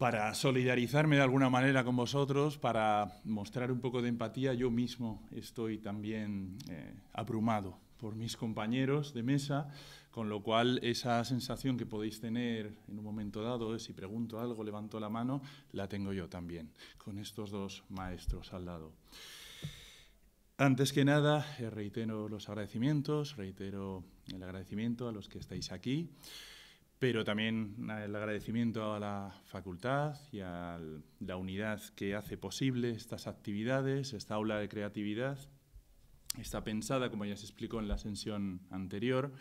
para solidarizarme de alguna manera con vosotros, para mostrar un poco de empatía, yo mismo estoy también eh, abrumado por mis compañeros de mesa, con lo cual esa sensación que podéis tener en un momento dado, si pregunto algo, levanto la mano, la tengo yo también, con estos dos maestros al lado. Antes que nada, eh, reitero los agradecimientos, reitero el agradecimiento a los que estáis aquí pero también el agradecimiento a la facultad y a la unidad que hace posible estas actividades, esta aula de creatividad. Está pensada, como ya se explicó en la sesión anterior,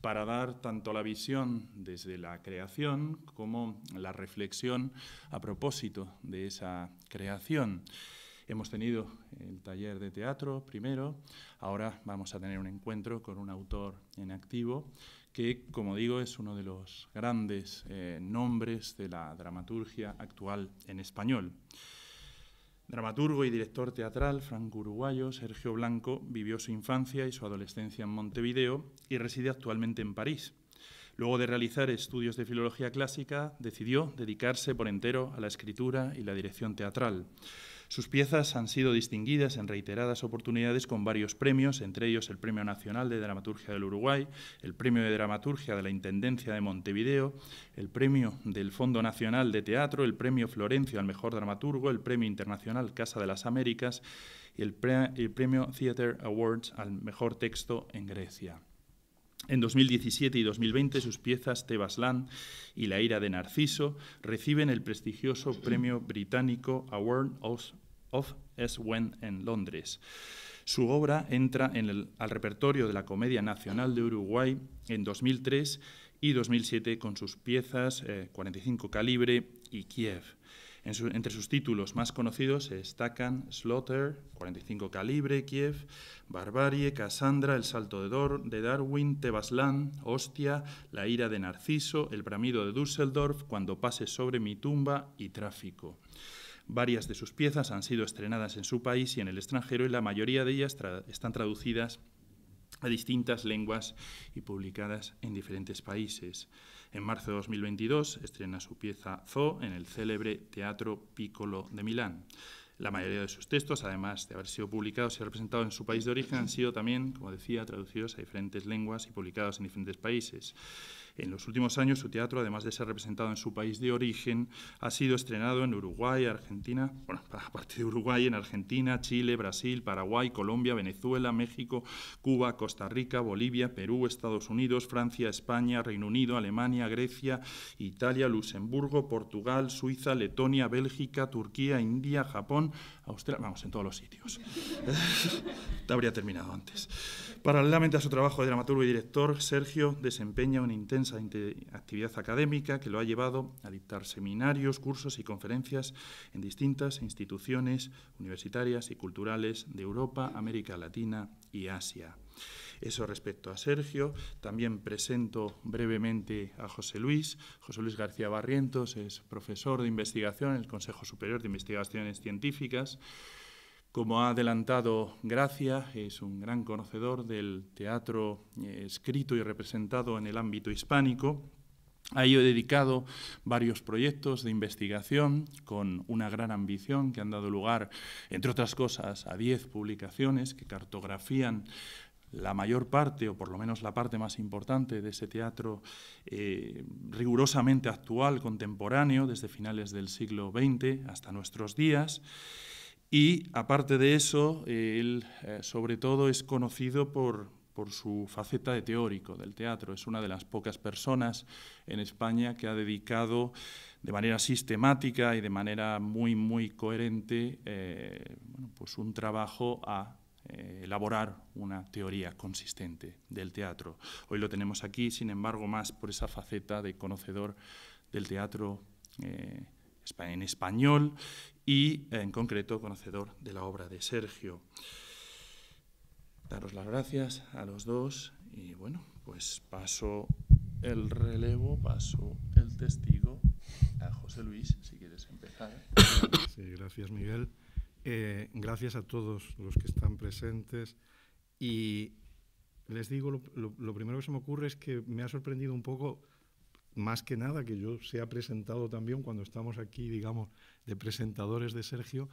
para dar tanto la visión desde la creación como la reflexión a propósito de esa creación. Hemos tenido el taller de teatro primero, ahora vamos a tener un encuentro con un autor en activo que, como digo, es uno de los grandes eh, nombres de la dramaturgia actual en español. Dramaturgo y director teatral franco-uruguayo, Sergio Blanco vivió su infancia y su adolescencia en Montevideo y reside actualmente en París. Luego de realizar estudios de filología clásica, decidió dedicarse por entero a la escritura y la dirección teatral. Sus piezas han sido distinguidas en reiteradas oportunidades con varios premios, entre ellos el Premio Nacional de Dramaturgia del Uruguay, el Premio de Dramaturgia de la Intendencia de Montevideo, el Premio del Fondo Nacional de Teatro, el Premio Florencio al Mejor Dramaturgo, el Premio Internacional Casa de las Américas y el, Premio Theatre Awards al Mejor Texto en Grecia. En 2017 y 2020 sus piezas Tebasland y La ira de Narciso reciben el prestigioso premio británico Award of, of When en Londres. Su obra entra en el, al repertorio de la Comedia Nacional de Uruguay en 2003 y 2007 con sus piezas 45 eh, calibre y Kiev entre sus títulos más conocidos se destacan Slaughter, 45 calibre, Kiev, Barbarie, Cassandra, El salto de, Dor, de Darwin, Tebaslan, Hostia, La ira de Narciso, El bramido de Düsseldorf, Cuando pase sobre mi tumba y Tráfico. Varias de sus piezas han sido estrenadas en su país y en el extranjero y la mayoría de ellas están traducidas a distintas lenguas y publicadas en diferentes países. En marzo de 2022 estrena su pieza Zoo en el célebre Teatro Piccolo de Milán. La mayoría de sus textos, además de haber sido publicados y representados en su país de origen, han sido también, como decía, traducidos a diferentes lenguas y publicados en diferentes países. En los últimos años, su teatro, además de ser representado en su país de origen, ha sido estrenado en Uruguay, Argentina, bueno, aparte de Uruguay, en Argentina, Chile, Brasil, Paraguay, Colombia, Venezuela, México, Cuba, Costa Rica, Bolivia, Perú, Estados Unidos, Francia, España, Reino Unido, Alemania, Grecia, Italia, Luxemburgo, Portugal, Suiza, Letonia, Bélgica, Turquía, India, Japón, Australia, vamos, en todos los sitios. Te Habría terminado antes. Paralelamente a su trabajo de dramaturgo y director, Sergio desempeña una intensa actividad académica que lo ha llevado a dictar seminarios, cursos y conferencias en distintas instituciones universitarias y culturales de Europa, América Latina y Asia. Eso respecto a Sergio. También presento brevemente a José Luis. José Luis García Barrientos es profesor de investigación en el Consejo Superior de Investigaciones Científicas. Como ha adelantado Gracia, es un gran conocedor del teatro eh, escrito y representado en el ámbito hispánico. Ha ello dedicado varios proyectos de investigación con una gran ambición que han dado lugar, entre otras cosas, a diez publicaciones que cartografían la mayor parte, o por lo menos la parte más importante de ese teatro eh, rigurosamente actual, contemporáneo, desde finales del siglo XX hasta nuestros días. Y aparte de eso, él eh, sobre todo es conocido por, por su faceta de teórico del teatro. Es una de las pocas personas en España que ha dedicado de manera sistemática y de manera muy, muy coherente eh, pues un trabajo a eh, elaborar una teoría consistente del teatro. Hoy lo tenemos aquí, sin embargo, más por esa faceta de conocedor del teatro en español y en concreto conocedor de la obra de Sergio. Daros las gracias a los dos y bueno, pues paso el relevo, paso el testigo a José Luis, si quieres empezar. Sí, gracias Miguel. Eh, gracias a todos los que están presentes y les digo, lo, lo primero que se me ocurre es que me ha sorprendido un poco más que nada que yo se ha presentado también cuando estamos aquí, digamos, de presentadores de Sergio,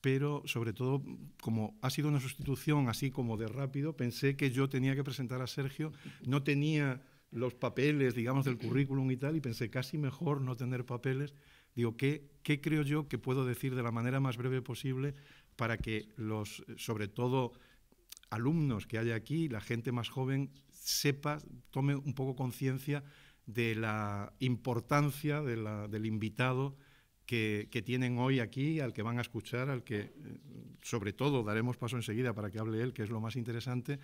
pero sobre todo, como ha sido una sustitución así como de rápido, pensé que yo tenía que presentar a Sergio, no tenía los papeles, digamos, del currículum y tal, y pensé casi mejor no tener papeles. Digo, ¿qué, qué creo yo que puedo decir de la manera más breve posible para que los, sobre todo, alumnos que haya aquí, la gente más joven, sepa, tome un poco conciencia de la importancia de la, del invitado que, tienen hoy aquí, al que van a escuchar, al que eh, sobre todo daremos paso enseguida para que hable él, que es lo más interesante.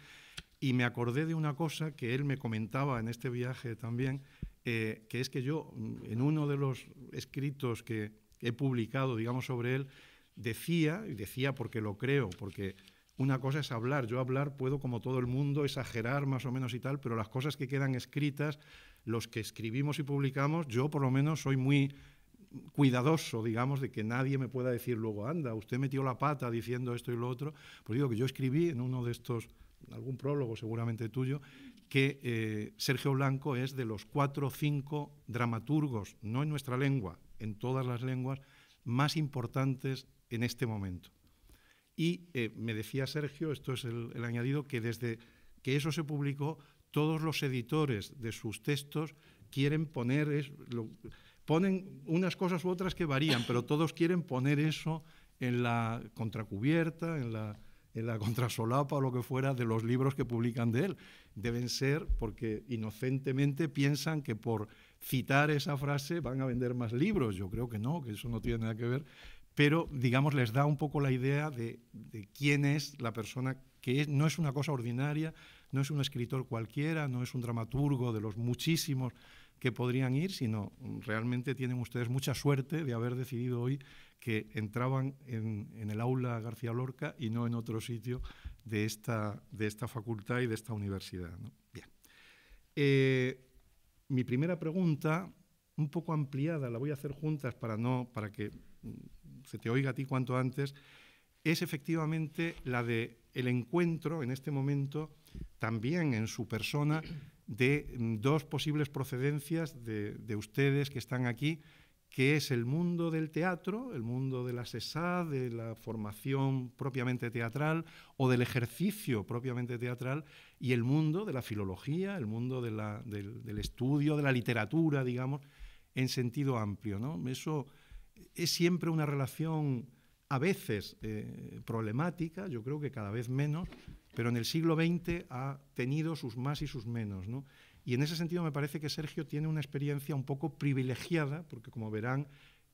Y me acordé de una cosa que él me comentaba en este viaje también, eh, que es que yo, mm, en uno de los escritos que he publicado, digamos, sobre él, decía, y decía porque lo creo, porque una cosa es hablar, yo hablar puedo como todo el mundo exagerar más o menos y tal, pero las cosas que quedan escritas los que escribimos y publicamos, yo por lo menos soy muy cuidadoso, digamos, de que nadie me pueda decir luego, anda, usted metió la pata diciendo esto y lo otro. Pues digo que yo escribí en uno de estos, algún prólogo seguramente tuyo, que eh, Sergio Blanco es de los cuatro o cinco dramaturgos, no en nuestra lengua, en todas las lenguas, más importantes en este momento. Y eh, me decía Sergio, esto es el añadido, que desde que eso se publicó todos los editores de sus textos quieren poner, ponen unas cosas u otras que varían, pero todos quieren poner eso en la contracubierta, en la, contrasolapa o lo que fuera de los libros que publican de él. Deben ser porque inocentemente piensan que por citar esa frase van a vender más libros. Yo creo que no, que eso no tiene nada que ver. Pero, digamos, les da un poco la idea de, quién es la persona que no es una cosa ordinaria, no es un escritor cualquiera, no es un dramaturgo de los muchísimos que podrían ir, sino realmente tienen ustedes mucha suerte de haber decidido hoy que entraban en, el aula García Lorca y no en otro sitio de esta, de esta facultad y de esta universidad. Bien. Eh, mi primera pregunta, un poco ampliada, la voy a hacer juntas para, no, para que mm, se te oiga a ti cuanto antes, es efectivamente la de encuentro en este momento también en su persona de mm, dos posibles procedencias de, ustedes que están aquí, que es el mundo del teatro, el mundo de la SESA, de la formación propiamente teatral o del ejercicio propiamente teatral, y el mundo de la filología, el mundo del, estudio, de la literatura, digamos, en sentido amplio. ¿no? Eso es siempre una relación a veces eh, problemática, yo creo que cada vez menos, pero en el siglo XX ha tenido sus más y sus menos. Y en ese sentido me parece que Sergio tiene una experiencia un poco privilegiada, porque como verán,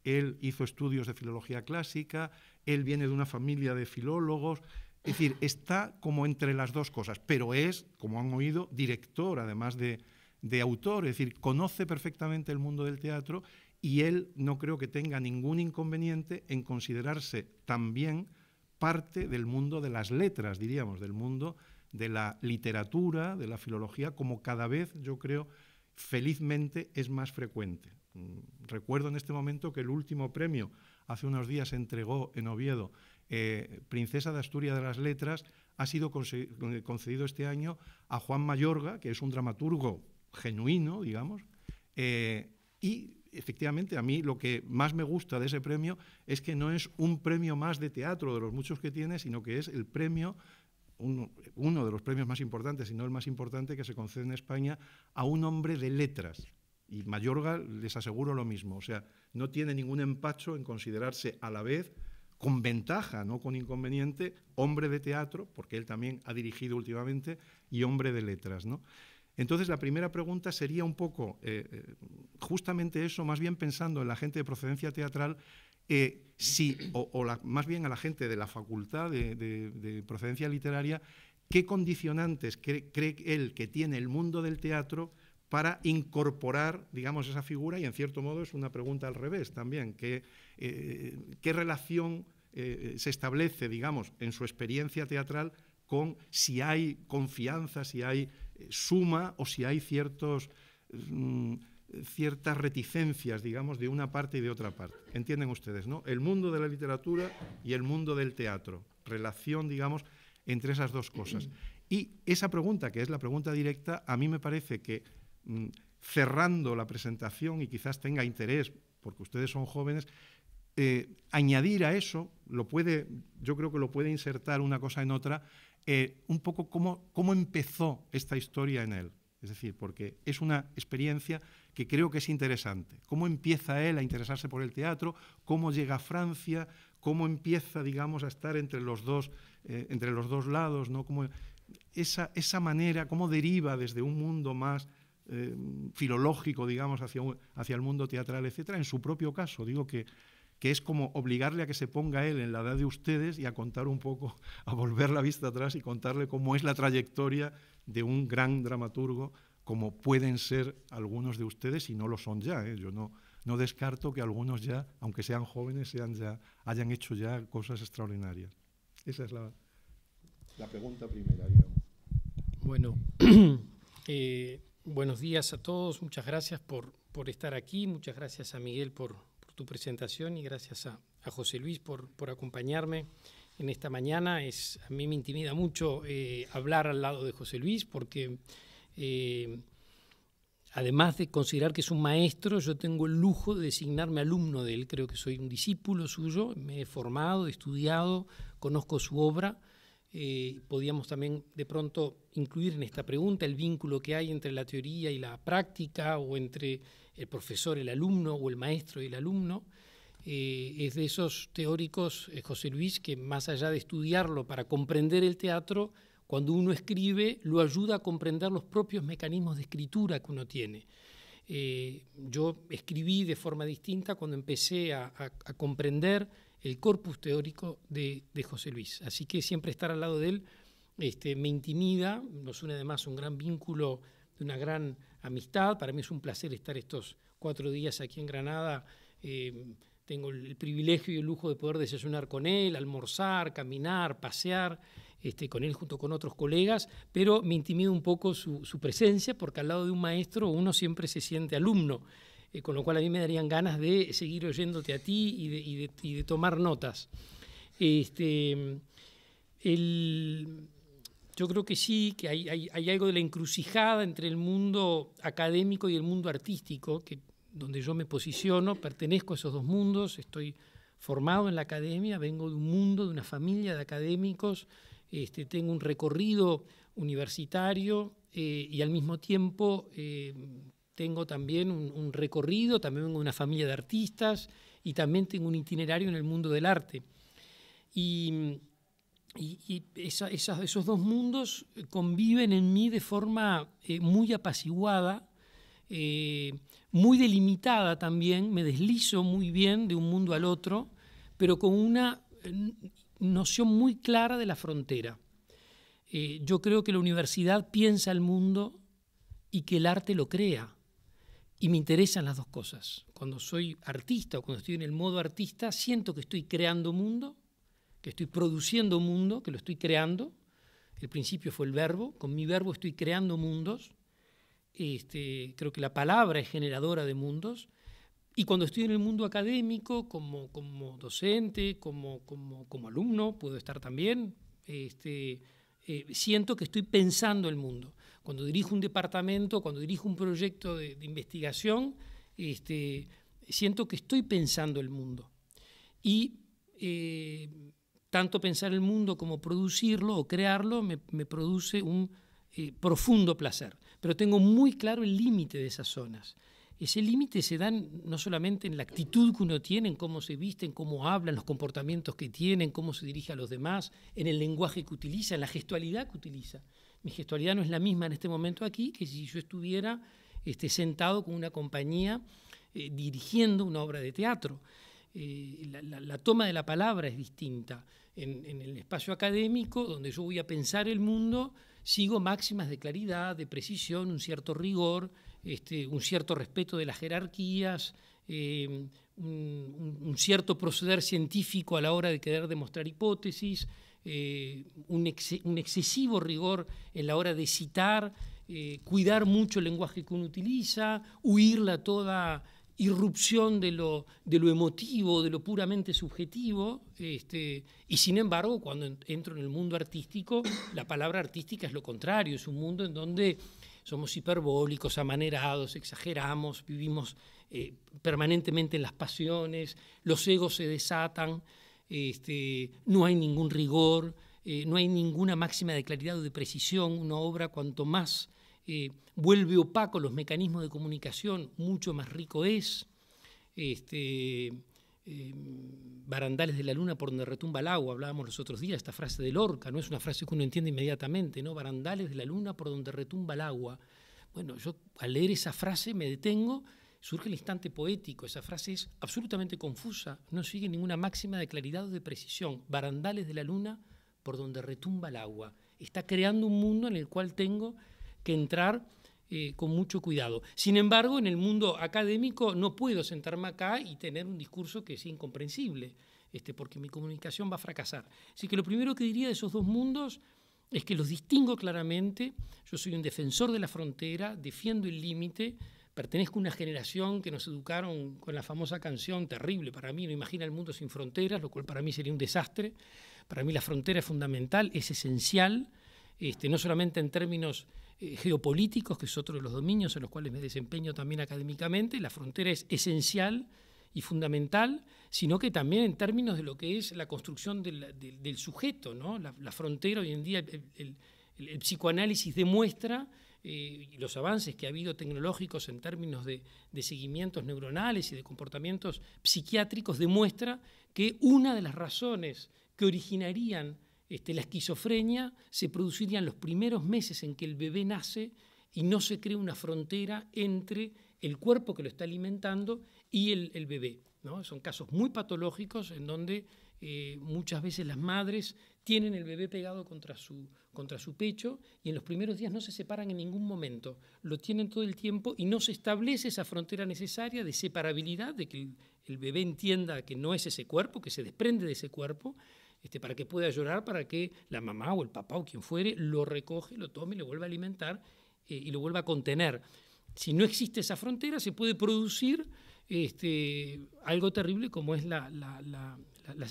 él hizo estudios de filología clásica, él viene de una familia de filólogos, es decir, está como entre las dos cosas, pero es, como han oído, director además de, de autor, es decir, conoce perfectamente el mundo del teatro y él no creo que tenga ningún inconveniente en considerarse también parte del mundo de las letras, diríamos, del mundo de la literatura, de la filología, como cada vez, yo creo, felizmente es más frecuente. Mm, recuerdo en este momento que el último premio hace unos días se entregó en Oviedo, eh, Princesa de Asturias de las Letras, ha sido eh, concedido este año a Juan Mayorga, que es un dramaturgo genuino, digamos, eh, y efectivamente, a mí lo que más me gusta de ese premio es que no es un premio más de teatro de los muchos que tiene, sino que es el premio, uno, de los premios más importantes, si no el más importante, que se concede en España a un hombre de letras. Y Mayorga les aseguro lo mismo, o sea, no tiene ningún empacho en considerarse a la vez con ventaja, no con inconveniente, hombre de teatro, porque él también ha dirigido últimamente, y hombre de letras. ¿no? Entonces, la primera pregunta sería un poco eh, eh, justamente eso, más bien pensando en la gente de procedencia teatral, eh, o, más bien a la gente de la facultad de, procedencia literaria, qué condicionantes cree, él que tiene el mundo del teatro para incorporar, digamos, esa figura, y en cierto modo es una pregunta al revés también, qué relación se establece, digamos, en su experiencia teatral con si hay confianza, si hay eh, suma o si hay ciertos, mm, ciertas reticencias, digamos, de una parte y de otra parte. Entienden ustedes, ¿no? El mundo de la literatura y el mundo del teatro, relación, digamos, entre esas dos cosas. Y esa pregunta, que es la pregunta directa, a mí me parece que mm, cerrando la presentación y quizás tenga interés, porque ustedes son jóvenes, eh, añadir a eso, lo puede, yo creo que lo puede insertar una cosa en otra, eh, un poco cómo, cómo empezó esta historia en él. Es decir, porque es una experiencia que creo que es interesante. ¿Cómo empieza él a interesarse por el teatro? ¿Cómo llega a Francia? ¿Cómo empieza, digamos, a estar entre los dos, eh, entre los dos lados? ¿no? esa, manera, cómo deriva desde un mundo más eh, filológico, digamos, hacia, hacia el mundo teatral, etcétera, en su propio caso. Digo que que es como obligarle a que se ponga él en la edad de ustedes y a contar un poco, a volver la vista atrás y contarle cómo es la trayectoria de un gran dramaturgo como pueden ser algunos de ustedes y no lo son ya. ¿eh? Yo no, no descarto que algunos ya, aunque sean jóvenes, sean ya, hayan hecho ya cosas extraordinarias. Esa es la, la pregunta primera, Bueno, eh, buenos días a todos, muchas gracias por, por estar aquí, muchas gracias a Miguel por, tu presentación y gracias a, José Luis por, acompañarme en esta mañana. Es, a mí me intimida mucho eh, hablar al lado de José Luis porque eh, además de considerar que es un maestro, yo tengo el lujo de designarme alumno de él. Creo que soy un discípulo suyo, me he formado, he estudiado, conozco su obra. Eh, Podríamos también de pronto incluir en esta pregunta el vínculo que hay entre la teoría y la práctica o entre el profesor, el alumno o el maestro y el alumno. Eh, es de esos teóricos, eh, José Luis, que más allá de estudiarlo para comprender el teatro, cuando uno escribe, lo ayuda a comprender los propios mecanismos de escritura que uno tiene. Eh, yo escribí de forma distinta cuando empecé a, comprender el corpus teórico de, de, José Luis. Así que siempre estar al lado de él este, me intimida, nos une además un gran vínculo de una gran amistad. Para mí es un placer estar estos cuatro días aquí en Granada. Eh, tengo el privilegio y el lujo de poder desayunar con él, almorzar, caminar, pasear este, con él junto con otros colegas, pero me intimida un poco su, presencia porque al lado de un maestro uno siempre se siente alumno. Eh, con lo cual a mí me darían ganas de seguir oyéndote a ti y de, y de tomar notas. Este, el, yo creo que sí, que hay, algo de la encrucijada entre el mundo académico y el mundo artístico, que, donde yo me posiciono, pertenezco a esos dos mundos, estoy formado en la academia, vengo de un mundo, de una familia de académicos, este, tengo un recorrido universitario eh, y al mismo tiempo eh, tengo también un, un recorrido, también vengo de una familia de artistas y también tengo un itinerario en el mundo del arte. Y y, esos dos mundos eh, conviven en mí de forma eh, muy apaciguada, eh, muy delimitada también, me deslizo muy bien de un mundo al otro, pero con una noción muy clara de la frontera. yo creo que la universidad piensa el mundo y que el arte lo crea. Y me interesan las dos cosas. Cuando soy artista o cuando estoy en el modo artista, siento que estoy creando mundo estoy produciendo mundo, que lo estoy creando. El principio fue el verbo, con mi verbo estoy creando mundos. Este, creo que la palabra es generadora de mundos. Y cuando estoy en el mundo académico, como, como docente, como, como, alumno, puedo estar también, este, eh, siento que estoy pensando el mundo. Cuando dirijo un departamento, cuando dirijo un proyecto de, investigación, este, siento que estoy pensando el mundo. Y eh, tanto pensar el mundo como producirlo o crearlo me, produce un eh, profundo placer. Pero tengo muy claro el límite de esas zonas. Ese límite se da no solamente en la actitud que uno tiene, en cómo se viste, en cómo hablan, los comportamientos que tienen, cómo se dirige a los demás, en el lenguaje que utiliza, en la gestualidad que utiliza. Mi gestualidad no es la misma en este momento aquí que si yo estuviera este, sentado con una compañía eh, dirigiendo una obra de teatro. Eh, la, toma de la palabra es distinta. En, el espacio académico, donde yo voy a pensar el mundo, sigo máximas de claridad, de precisión, un cierto rigor, este, un cierto respeto de las jerarquías, eh, un, cierto proceder científico a la hora de querer demostrar hipótesis, eh, un, un, excesivo rigor en la hora de citar, cuidar mucho el lenguaje que uno utiliza, huirla toda irrupción de lo, emotivo, de lo puramente subjetivo, este, y sin embargo, cuando entro en el mundo artístico, la palabra artística es lo contrario, es un mundo en donde somos hiperbólicos, amanerados, exageramos, vivimos eh, permanentemente en las pasiones, los egos se desatan, este, no hay ningún rigor, eh, no hay ninguna máxima de claridad o de precisión, una obra cuanto más eh, vuelve opaco los mecanismos de comunicación, mucho más rico es, este, em, barandales de la luna por donde retumba el agua, hablábamos los otros días, esta frase de Lorca, no es una frase que uno entiende inmediatamente, ¿no? Barandales de la luna por donde retumba el agua. Bueno, yo al leer esa frase me detengo, surge el instante poético, esa frase es absolutamente confusa, no sigue ninguna máxima de claridad o de precisión, barandales de la luna por donde retumba el agua. Está creando un mundo en el cual tengo que entrar eh, con mucho cuidado. Sin embargo, en el mundo académico no puedo sentarme acá y tener un discurso que es incomprensible, este, porque mi comunicación va a fracasar. Así que lo primero que diría de esos dos mundos es que los distingo claramente. Yo soy un defensor de la frontera, defiendo el límite, pertenezco a una generación que nos educaron con la famosa canción terrible para mí, no imagina el mundo sin fronteras, lo cual para mí sería un desastre. Para mí la frontera es fundamental, es esencial, este, no solamente en términos eh, geopolíticos, que es otro de los dominios en los cuales me desempeño también académicamente. La frontera es esencial y fundamental, sino que también en términos de lo que es la construcción del, sujeto. ¿no? La, frontera hoy en día, el, psicoanálisis demuestra eh, los avances que ha habido tecnológicos en términos de, de, seguimientos neuronales y de comportamientos psiquiátricos demuestra que una de las razones que originarían este, la esquizofrenia se produciría en los primeros meses en que el bebé nace y no se crea una frontera entre el cuerpo que lo está alimentando y el, bebé. Son casos muy patológicos en donde eh, muchas veces las madres tienen el bebé pegado contra su, contra su pecho y en los primeros días no se separan en ningún momento, lo tienen todo el tiempo y no se establece esa frontera necesaria de separabilidad, de que el bebé entienda que no es ese cuerpo, que se desprende de ese cuerpo, este, para que pueda llorar, para que la mamá o el papá o quien fuere lo recoge, lo tome, lo vuelva a alimentar eh, y lo vuelva a contener. Si no existe esa frontera, se puede producir este, algo terrible como es las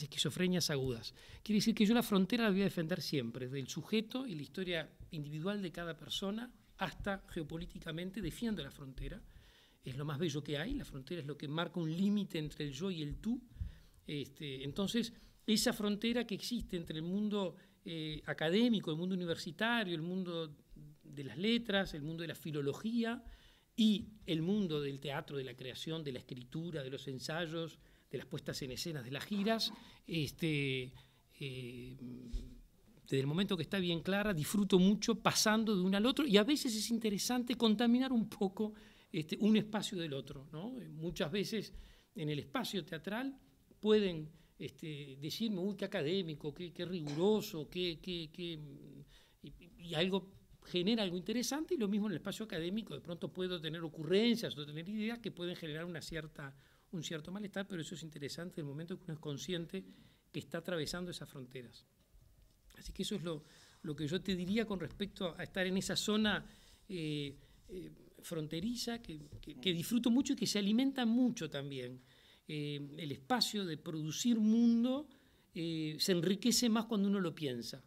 esquizofrenias agudas. Quiere decir que yo la frontera la voy a defender siempre, del sujeto y la historia individual de cada persona hasta geopolíticamente defiendo la frontera. Es lo más bello que hay, la frontera es lo que marca un límite entre el yo y el tú. Este, entonces, esa frontera que existe entre el mundo eh, académico, el mundo universitario, el mundo de las letras, el mundo de la filología y el mundo del teatro, de la creación, de la escritura, de los ensayos, de las puestas en escenas, de las giras, desde el eh, momento que está bien clara, disfruto mucho pasando de uno al otro y a veces es interesante contaminar un poco este, un espacio del otro. Muchas veces en el espacio teatral pueden este, decirme, uy, qué académico, qué, riguroso, qué... y, algo genera algo interesante y lo mismo en el espacio académico, de pronto puedo tener ocurrencias o tener ideas que pueden generar una cierta, un cierto malestar, pero eso es interesante en el momento en que uno es consciente que está atravesando esas fronteras. Así que eso es lo, lo que yo te diría con respecto a, estar en esa zona eh, eh, fronteriza que, que disfruto mucho y que se alimenta mucho también. Eh, el espacio de producir mundo eh, se enriquece más cuando uno lo piensa.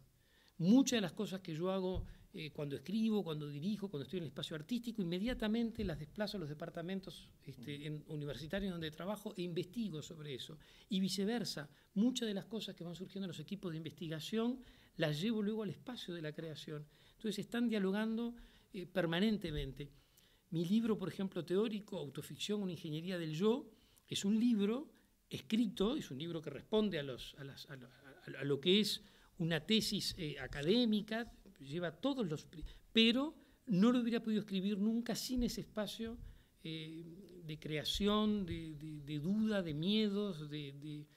Muchas de las cosas que yo hago eh, cuando escribo, cuando dirijo, cuando estoy en el espacio artístico, inmediatamente las desplazo a los departamentos este, universitarios donde trabajo e investigo sobre eso. Y viceversa, muchas de las cosas que van surgiendo en los equipos de investigación las llevo luego al espacio de la creación. Entonces están dialogando permanentemente. Mi libro, por ejemplo, teórico, Autoficción, una ingeniería del yo, es un libro escrito, es un libro que responde a, a, lo, que es una tesis eh, académica, lleva todos los... pero no lo hubiera podido escribir nunca sin ese espacio eh, de creación, de, duda, de miedos, de,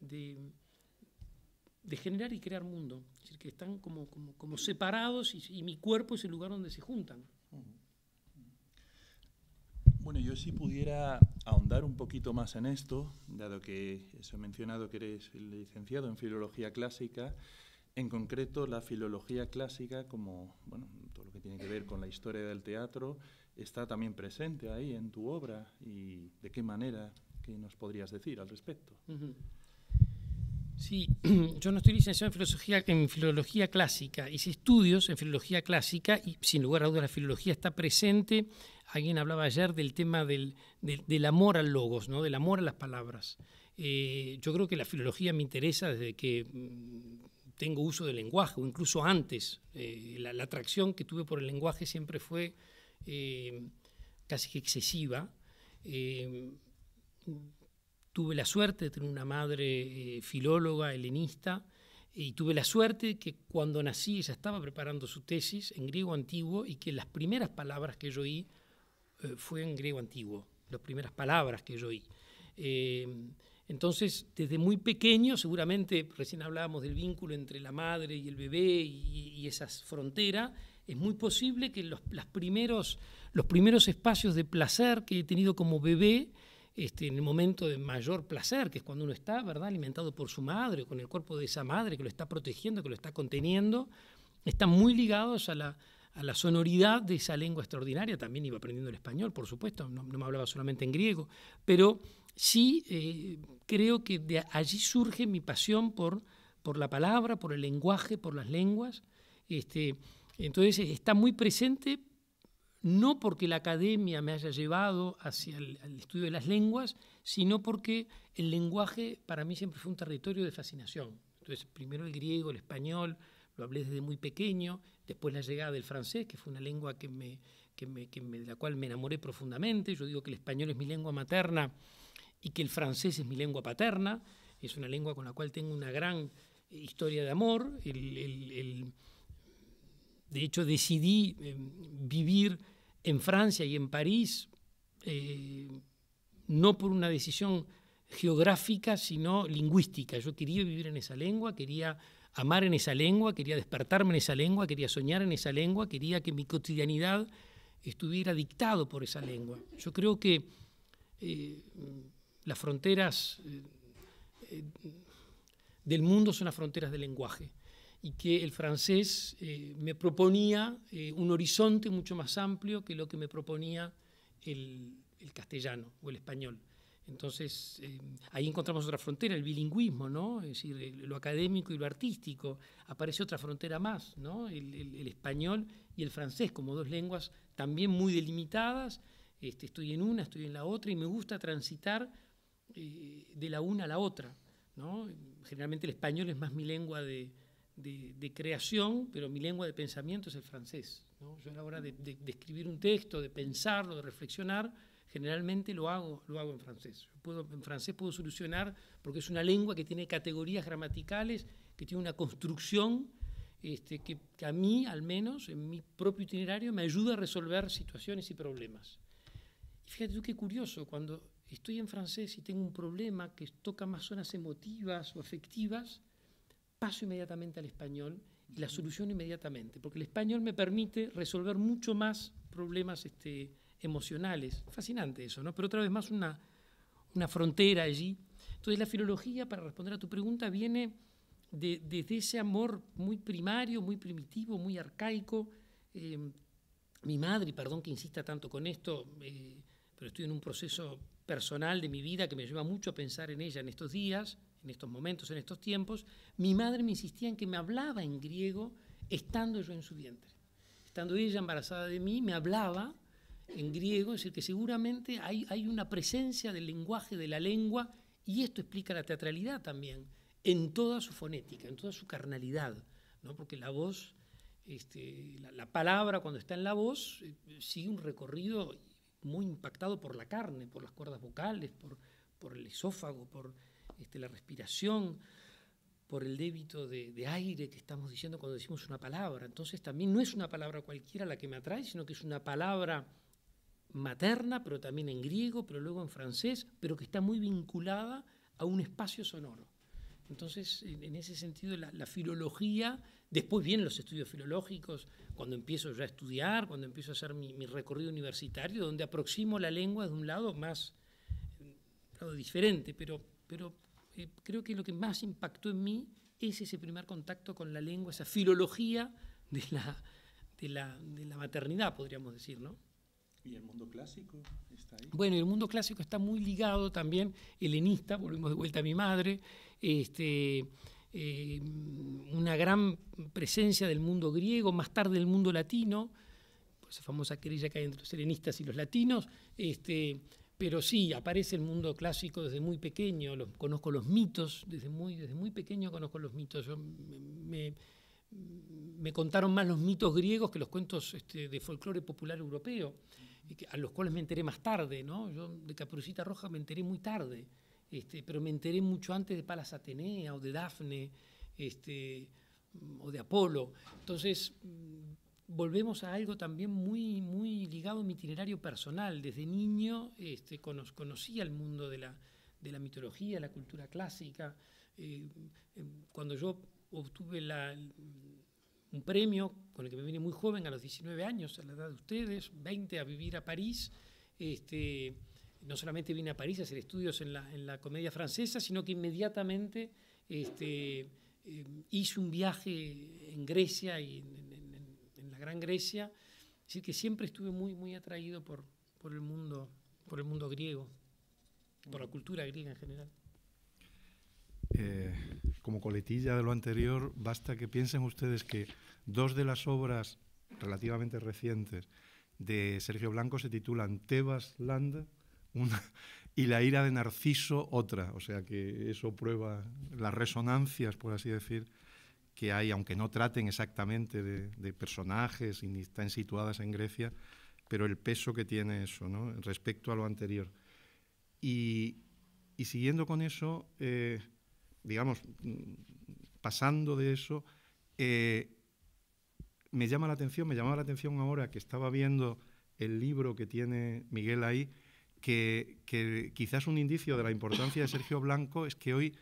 de, generar y crear mundo. Es decir, que están como, separados y mi cuerpo es el lugar donde se juntan. Bueno, yo sí pudiera ahondar un poquito más en esto, dado que se ha mencionado que eres licenciado en filología clásica, en concreto la filología clásica, como bueno, todo lo que tiene que ver con la historia del teatro, está también presente ahí en tu obra y de qué manera, nos podrías decir al respecto. Sí, yo no estoy licenciado en filología, en filología clásica, hice estudios en filología clásica y sin lugar a dudas la filología está presente. Alguien hablaba ayer del tema del, del, amor al logos, ¿no? del amor a las palabras. Eh, yo creo que la filología me interesa desde que mm, tengo uso del lenguaje, o incluso antes. Eh, la, atracción que tuve por el lenguaje siempre fue eh, casi que excesiva tuve la suerte de tener una madre eh, filóloga, helenista, y tuve la suerte que cuando nací ella estaba preparando su tesis en griego antiguo y que las primeras palabras que yo oí fueron eh, fue en griego antiguo, las primeras palabras que yo oí. Eh, entonces, desde muy pequeño, seguramente recién hablábamos del vínculo entre la madre y el bebé y, esas fronteras, es muy posible que los, primeros, los primeros espacios de placer que he tenido como bebé este, en el momento de mayor placer, que es cuando uno está ¿verdad? alimentado por su madre, con el cuerpo de esa madre que lo está protegiendo, que lo está conteniendo, están muy ligados a la, sonoridad de esa lengua extraordinaria. También iba aprendiendo el español, por supuesto, no, me hablaba solamente en griego, pero sí eh, creo que de allí surge mi pasión por, la palabra, por el lenguaje, por las lenguas. Este, entonces está muy presente, no porque la academia me haya llevado hacia el, estudio de las lenguas, sino porque el lenguaje para mí siempre fue un territorio de fascinación. Entonces, primero el griego, el español, lo hablé desde muy pequeño, después la llegada del francés, que fue una lengua que me, de la cual me enamoré profundamente. Yo digo que el español es mi lengua materna y que el francés es mi lengua paterna. Es una lengua con la cual tengo una gran historia de amor de hecho, decidí eh, vivir en Francia y en París, eh, no por una decisión geográfica, sino lingüística. Yo quería vivir en esa lengua, quería amar en esa lengua, quería despertarme en esa lengua, quería soñar en esa lengua, quería que mi cotidianidad estuviera dictado por esa lengua. Yo creo que eh, las fronteras del mundo son las fronteras del lenguaje y que el francés eh, me proponía eh, un horizonte mucho más amplio que lo que me proponía el, castellano o el español. Entonces, eh, ahí encontramos otra frontera, el bilingüismo, ¿no? Es decir, lo académico y lo artístico. Aparece otra frontera más, ¿no? El, el español y el francés como dos lenguas también muy delimitadas. Este, estoy en una, estoy en la otra y me gusta transitar de la una a la otra, ¿no? Generalmente el español es más mi lengua de, de, creación, pero mi lengua de pensamiento es el francés. Yo a la hora de, escribir un texto, de pensarlo, de reflexionar, generalmente lo hago, lo hago en francés. puedo, en francés puedo solucionar porque es una lengua que tiene categorías gramaticales, que tiene una construcción este, que, a mí, al menos, en mi propio itinerario, me ayuda a resolver situaciones y problemas. fíjate tú qué curioso, cuando estoy en francés y tengo un problema que toca más zonas emotivas o afectivas, paso inmediatamente al español y la solución inmediatamente, porque el español me permite resolver mucho más problemas este, emocionales. Fascinante eso, ¿no? Pero otra vez más una, una frontera allí. Entonces la filología, para responder a tu pregunta, viene de, desde ese amor muy primario, muy primitivo, muy arcaico. Em, mi madre, perdón que insista tanto con esto, eh, pero estoy en un proceso personal de mi vida que me lleva mucho a pensar en ella en estos días, en estos momentos, en estos tiempos, mi madre me insistía en que me hablaba en griego estando yo en su vientre. Estando ella embarazada de mí, me hablaba en griego, es decir, que seguramente hay, una presencia del lenguaje, de la lengua, y esto explica la teatralidad también, en toda su fonética, en toda su carnalidad, ¿no? porque la voz, este, la, palabra cuando está en la voz, eh, sigue un recorrido muy impactado por la carne, por las cuerdas vocales, por el esófago, por este, la respiración, por el débito de, aire que estamos diciendo cuando decimos una palabra. Entonces también no es una palabra cualquiera la que me atrae, sino que es una palabra materna, pero también en griego, pero luego en francés, pero que está muy vinculada a un espacio sonoro. Entonces, en ese sentido, la, filología, después vienen los estudios filológicos, cuando empiezo ya a estudiar, cuando empiezo a hacer mi, recorrido universitario, donde aproximo la lengua de un lado más, diferente, pero, pero creo que lo que más impactó en mí es ese primer contacto con la lengua, esa filología de la, de la, maternidad, podríamos decir, ¿no? ¿Y el mundo clásico está ahí? Bueno, el mundo clásico está muy ligado también, helenista, volvemos de vuelta a mi madre, este, eh, una gran presencia del mundo griego, más tarde del mundo latino, esa famosa querella que hay entre los helenistas y los latinos, este, pero sí, aparece el mundo clásico desde muy pequeño, conozco los mitos, desde muy, desde muy pequeño conozco los mitos. me, contaron más los mitos griegos que los cuentos este, de folclore popular europeo, a los cuales me enteré más tarde, ¿no? Yo de Caprucita Roja me enteré muy tarde, este, pero me enteré mucho antes de Palas Atenea o de Dafne este, o de Apolo. Entonces, volvemos a algo también muy, muy ligado a mi itinerario personal. Desde niño este, conocía el mundo de la, de la mitología, la cultura clásica. Eh, em, cuando yo obtuve la, un premio con el que me vine muy joven, a los 19 años, a la edad de ustedes, 20, a vivir a París, este, no solamente vine a París a hacer estudios en la, en la comedia francesa, sino que inmediatamente... Este, eh, hice un viaje en Grecia y en, Gran Grecia. Es decir, que siempre estuve muy, muy atraído por, el, mundo, por el mundo griego, por la cultura griega en general. Eh, como coletilla de lo anterior, basta que piensen ustedes que dos de las obras relativamente recientes de Sergio Blanco se titulan Tebas Land una, y La ira de Narciso otra. O sea que eso prueba las resonancias, por así decir, que hay, aunque no traten exactamente de, personajes y ni están situadas en Grecia, pero el peso que tiene eso respecto a lo anterior. Y, siguiendo con eso, eh, digamos, pasando de eso, eh, me llama la atención, me llamaba la atención ahora que estaba viendo el libro que tiene Miguel ahí, que, quizás un indicio de la importancia de Sergio Blanco es que hoy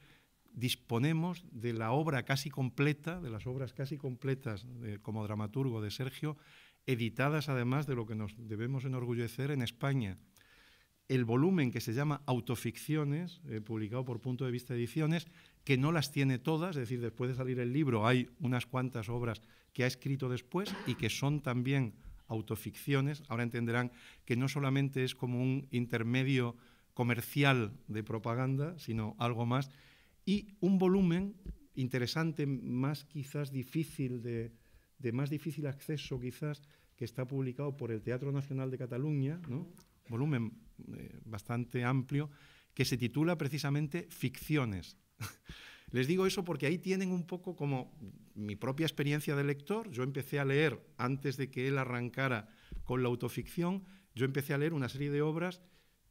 disponemos de la obra casi completa, de las obras casi completas eh, como dramaturgo de Sergio, editadas además de lo que nos debemos enorgullecer en España. El volumen que se llama Autoficciones, eh, publicado por Punto de Vista Ediciones, que no las tiene todas, es decir, después de salir el libro hay unas cuantas obras que ha escrito después y que son también autoficciones. Ahora entenderán que no solamente es como un intermedio comercial de propaganda, sino algo más y un volumen interesante, más quizás difícil de, de más difícil acceso quizás, que está publicado por el Teatro Nacional de Cataluña, ¿no? volumen eh, bastante amplio, que se titula precisamente Ficciones. Les digo eso porque ahí tienen un poco como mi propia experiencia de lector. Yo empecé a leer, antes de que él arrancara con la autoficción, yo empecé a leer una serie de obras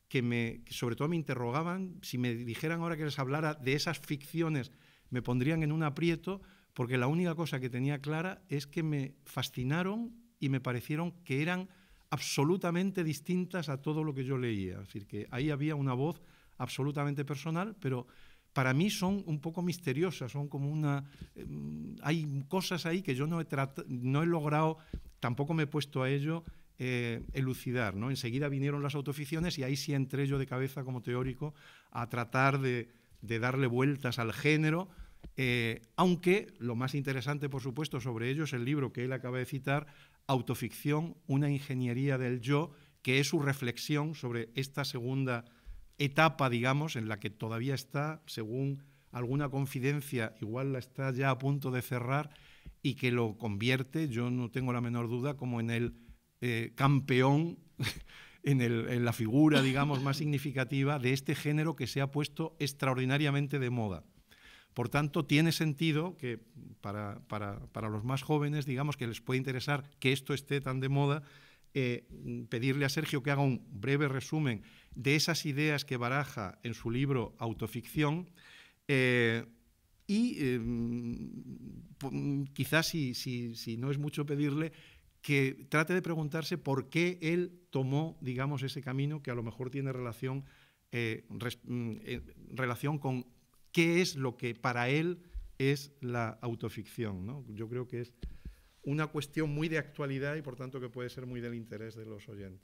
que, me, sobre todo me interrogaban, si me dijeran ahora que les hablara de esas ficciones, me pondrían en un aprieto, porque la única cosa que tenía clara es que me fascinaron y me parecieron que eran absolutamente distintas a todo lo que yo leía. Es decir, que ahí había una voz absolutamente personal, pero para mí son un poco misteriosas, son como una... Eh, hay cosas ahí que yo no he, no he logrado, tampoco me he puesto a ello eh, elucidar. ¿no? Enseguida vinieron las autoficciones y ahí sí entré yo de cabeza como teórico a tratar de, darle vueltas al género, eh, aunque lo más interesante, por supuesto, sobre ello es el libro que él acaba de citar, Autoficción, una ingeniería del yo, que es su reflexión sobre esta segunda etapa, digamos, en la que todavía está, según alguna confidencia, igual la está ya a punto de cerrar y que lo convierte, yo no tengo la menor duda, como en el eh, campeón en, la figura, digamos, más significativa de este género que se ha puesto extraordinariamente de moda. Por tanto, tiene sentido que para, los más jóvenes, digamos, que les puede interesar que esto esté tan de moda, eh, pedirle a Sergio que haga un breve resumen de esas ideas que baraja en su libro Autoficción. Eh, y em, quizás, si no es mucho pedirle, que trate de preguntarse por qué él tomó, digamos, ese camino que a lo mejor tiene relación, eh, mm, eh, relación con qué es lo que para él es la autoficción. ¿no? Yo creo que es una cuestión muy de actualidad y por tanto que puede ser muy del interés de los oyentes.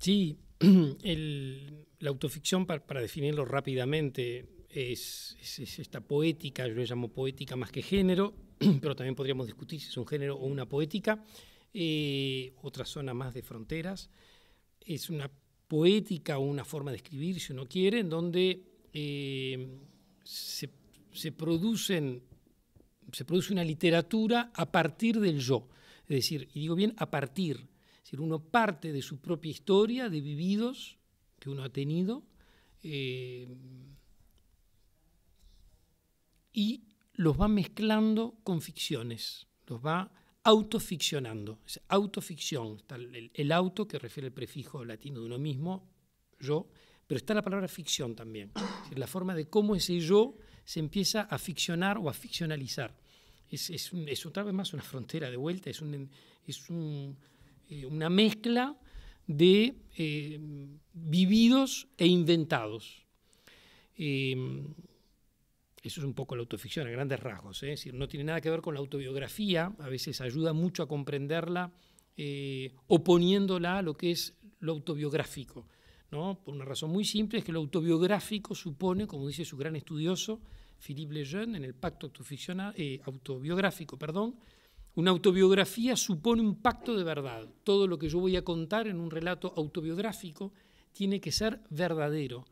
Sí, el, la autoficción, para, para, definirlo rápidamente, es, esta poética, yo le llamo poética más que género, pero también podríamos discutir si es un género o una poética, otra zona más de fronteras. Es una poética o una forma de escribir, si uno quiere, en donde eh, se, producen, se produce una literatura a partir del yo. Es decir, y digo bien, a partir. Es decir, uno parte de su propia historia, de vividos que uno ha tenido, eh, y los va mezclando con ficciones, los va autoficcionando. autoficción, el, el auto que refiere al prefijo latino de uno mismo, yo, pero está la palabra ficción también. la forma de cómo ese yo se empieza a ficcionar o a ficcionalizar. Es, otra vez más una frontera de vuelta, es, eh, una mezcla de eh, vividos e inventados. Eh, eso es un poco la autoficción a grandes rasgos. ¿eh? decir, no tiene nada que ver con la autobiografía, a veces ayuda mucho a comprenderla eh, oponiéndola a lo que es lo autobiográfico. Por una razón muy simple, es que lo autobiográfico supone, como dice su gran estudioso Philippe Lejeune en el pacto eh, autobiográfico, perdón, una autobiografía supone un pacto de verdad. Todo lo que yo voy a contar en un relato autobiográfico tiene que ser verdadero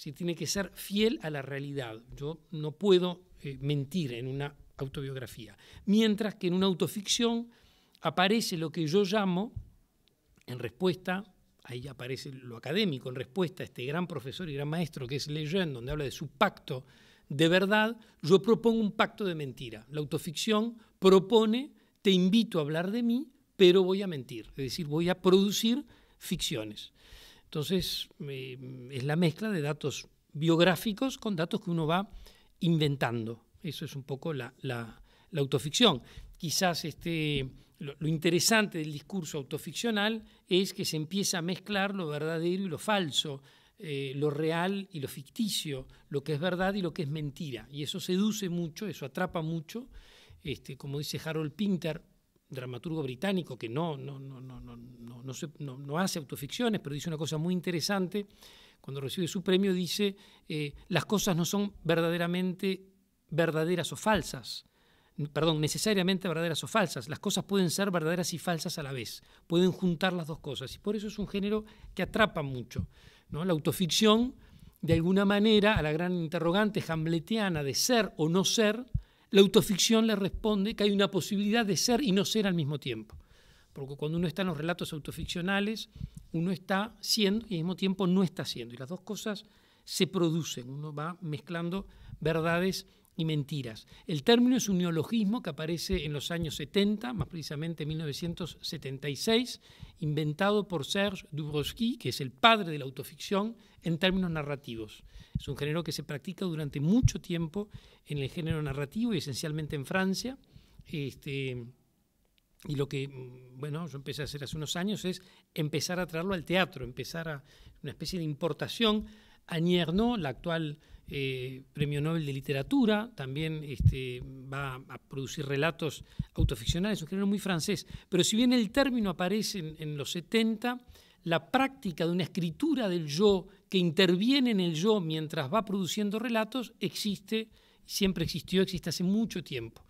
si tiene que ser fiel a la realidad. Yo no puedo eh, mentir en una autobiografía. Mientras que en una autoficción aparece lo que yo llamo, en respuesta, ahí aparece lo académico, en respuesta a este gran profesor y gran maestro que es Lejeune, donde habla de su pacto de verdad, yo propongo un pacto de mentira. La autoficción propone, te invito a hablar de mí, pero voy a mentir, es decir, voy a producir ficciones. Entonces, es la mezcla de datos biográficos con datos que uno va inventando. Eso es un poco la, autoficción. Quizás este, lo, interesante del discurso autoficcional es que se empieza a mezclar lo verdadero y lo falso, eh, lo real y lo ficticio, lo que es verdad y lo que es mentira. Y eso seduce mucho, eso atrapa mucho. Este, como dice Harold Pinter, dramaturgo británico que no, no, no, no, no, no, hace autoficciones, pero dice una cosa muy interesante, cuando recibe su premio dice, eh, las cosas no son verdaderamente verdaderas o falsas, perdón, necesariamente verdaderas o falsas, las cosas pueden ser verdaderas y falsas a la vez, pueden juntar las dos cosas, y por eso es un género que atrapa mucho. ¿no? La autoficción, de alguna manera, a la gran interrogante hamletiana de ser o no ser, la autoficción le responde que hay una posibilidad de ser y no ser al mismo tiempo. Porque cuando uno está en los relatos autoficcionales, uno está siendo y al mismo tiempo no está siendo. Y las dos cosas se producen. Uno va mezclando verdades y mentiras. El término es un neologismo que aparece en los años 70, más precisamente en 1976, inventado por Serge Dubrovsky, que es el padre de la autoficción en términos narrativos. Es un género que se practica durante mucho tiempo en el género narrativo y esencialmente en Francia. Este, y lo que, bueno, yo empecé a hacer hace unos años es empezar a traerlo al teatro, empezar a una especie de importación a Nierno, la actual eh, premio Nobel de Literatura, también este, va a producir relatos autoficcionales, un género muy francés. Pero si bien el término aparece en, los 70, la práctica de una escritura del yo que interviene en el yo mientras va produciendo relatos existe, siempre existió, existe hace mucho tiempo.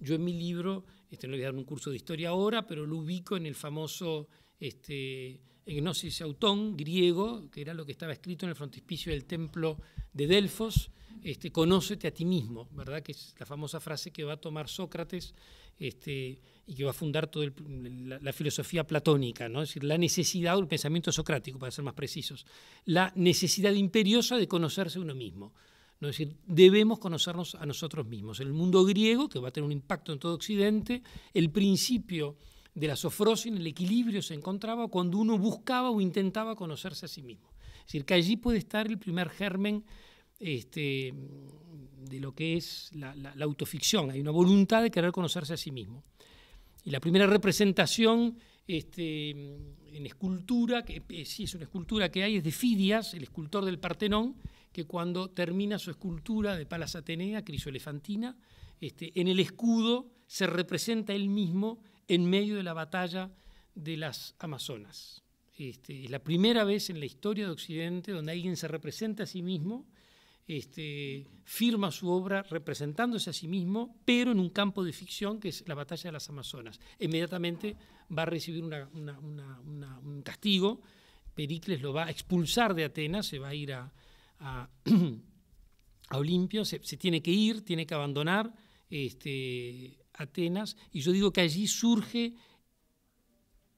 Yo en mi libro, este, no voy a dar un curso de historia ahora, pero lo ubico en el famoso este, Gnosis Autón griego, que era lo que estaba escrito en el frontispicio del templo de Delfos, este, conócete a ti mismo, ¿verdad? Que es la famosa frase que va a tomar Sócrates este, y que va a fundar toda la, filosofía platónica, ¿no? Es decir, la necesidad o el pensamiento socrático, para ser más precisos, la necesidad imperiosa de conocerse uno mismo. ¿no? decir, debemos conocernos a nosotros mismos. El mundo griego, que va a tener un impacto en todo Occidente, el principio de la sofrosis, el equilibrio se encontraba cuando uno buscaba o intentaba conocerse a sí mismo. Es decir, que allí puede estar el primer germen este, de lo que es la, autoficción. Hay una voluntad de querer conocerse a sí mismo. Y la primera representación este, en escultura, que eh, sí es una escultura que hay, es de Fidias, el escultor del Partenón, que cuando termina su escultura de Palas Atenea, Crisoelefantina, este, en el escudo se representa él mismo en medio de la batalla de las Amazonas. Este, es la primera vez en la historia de Occidente donde alguien se representa a sí mismo, este, firma su obra representándose a sí mismo, pero en un campo de ficción que es la batalla de las Amazonas. Inmediatamente va a recibir un castigo, Pericles lo va a expulsar de Atenas, se va a ir a, a, se, tiene que ir, tiene que abandonar este, Atenas, y yo digo que allí surge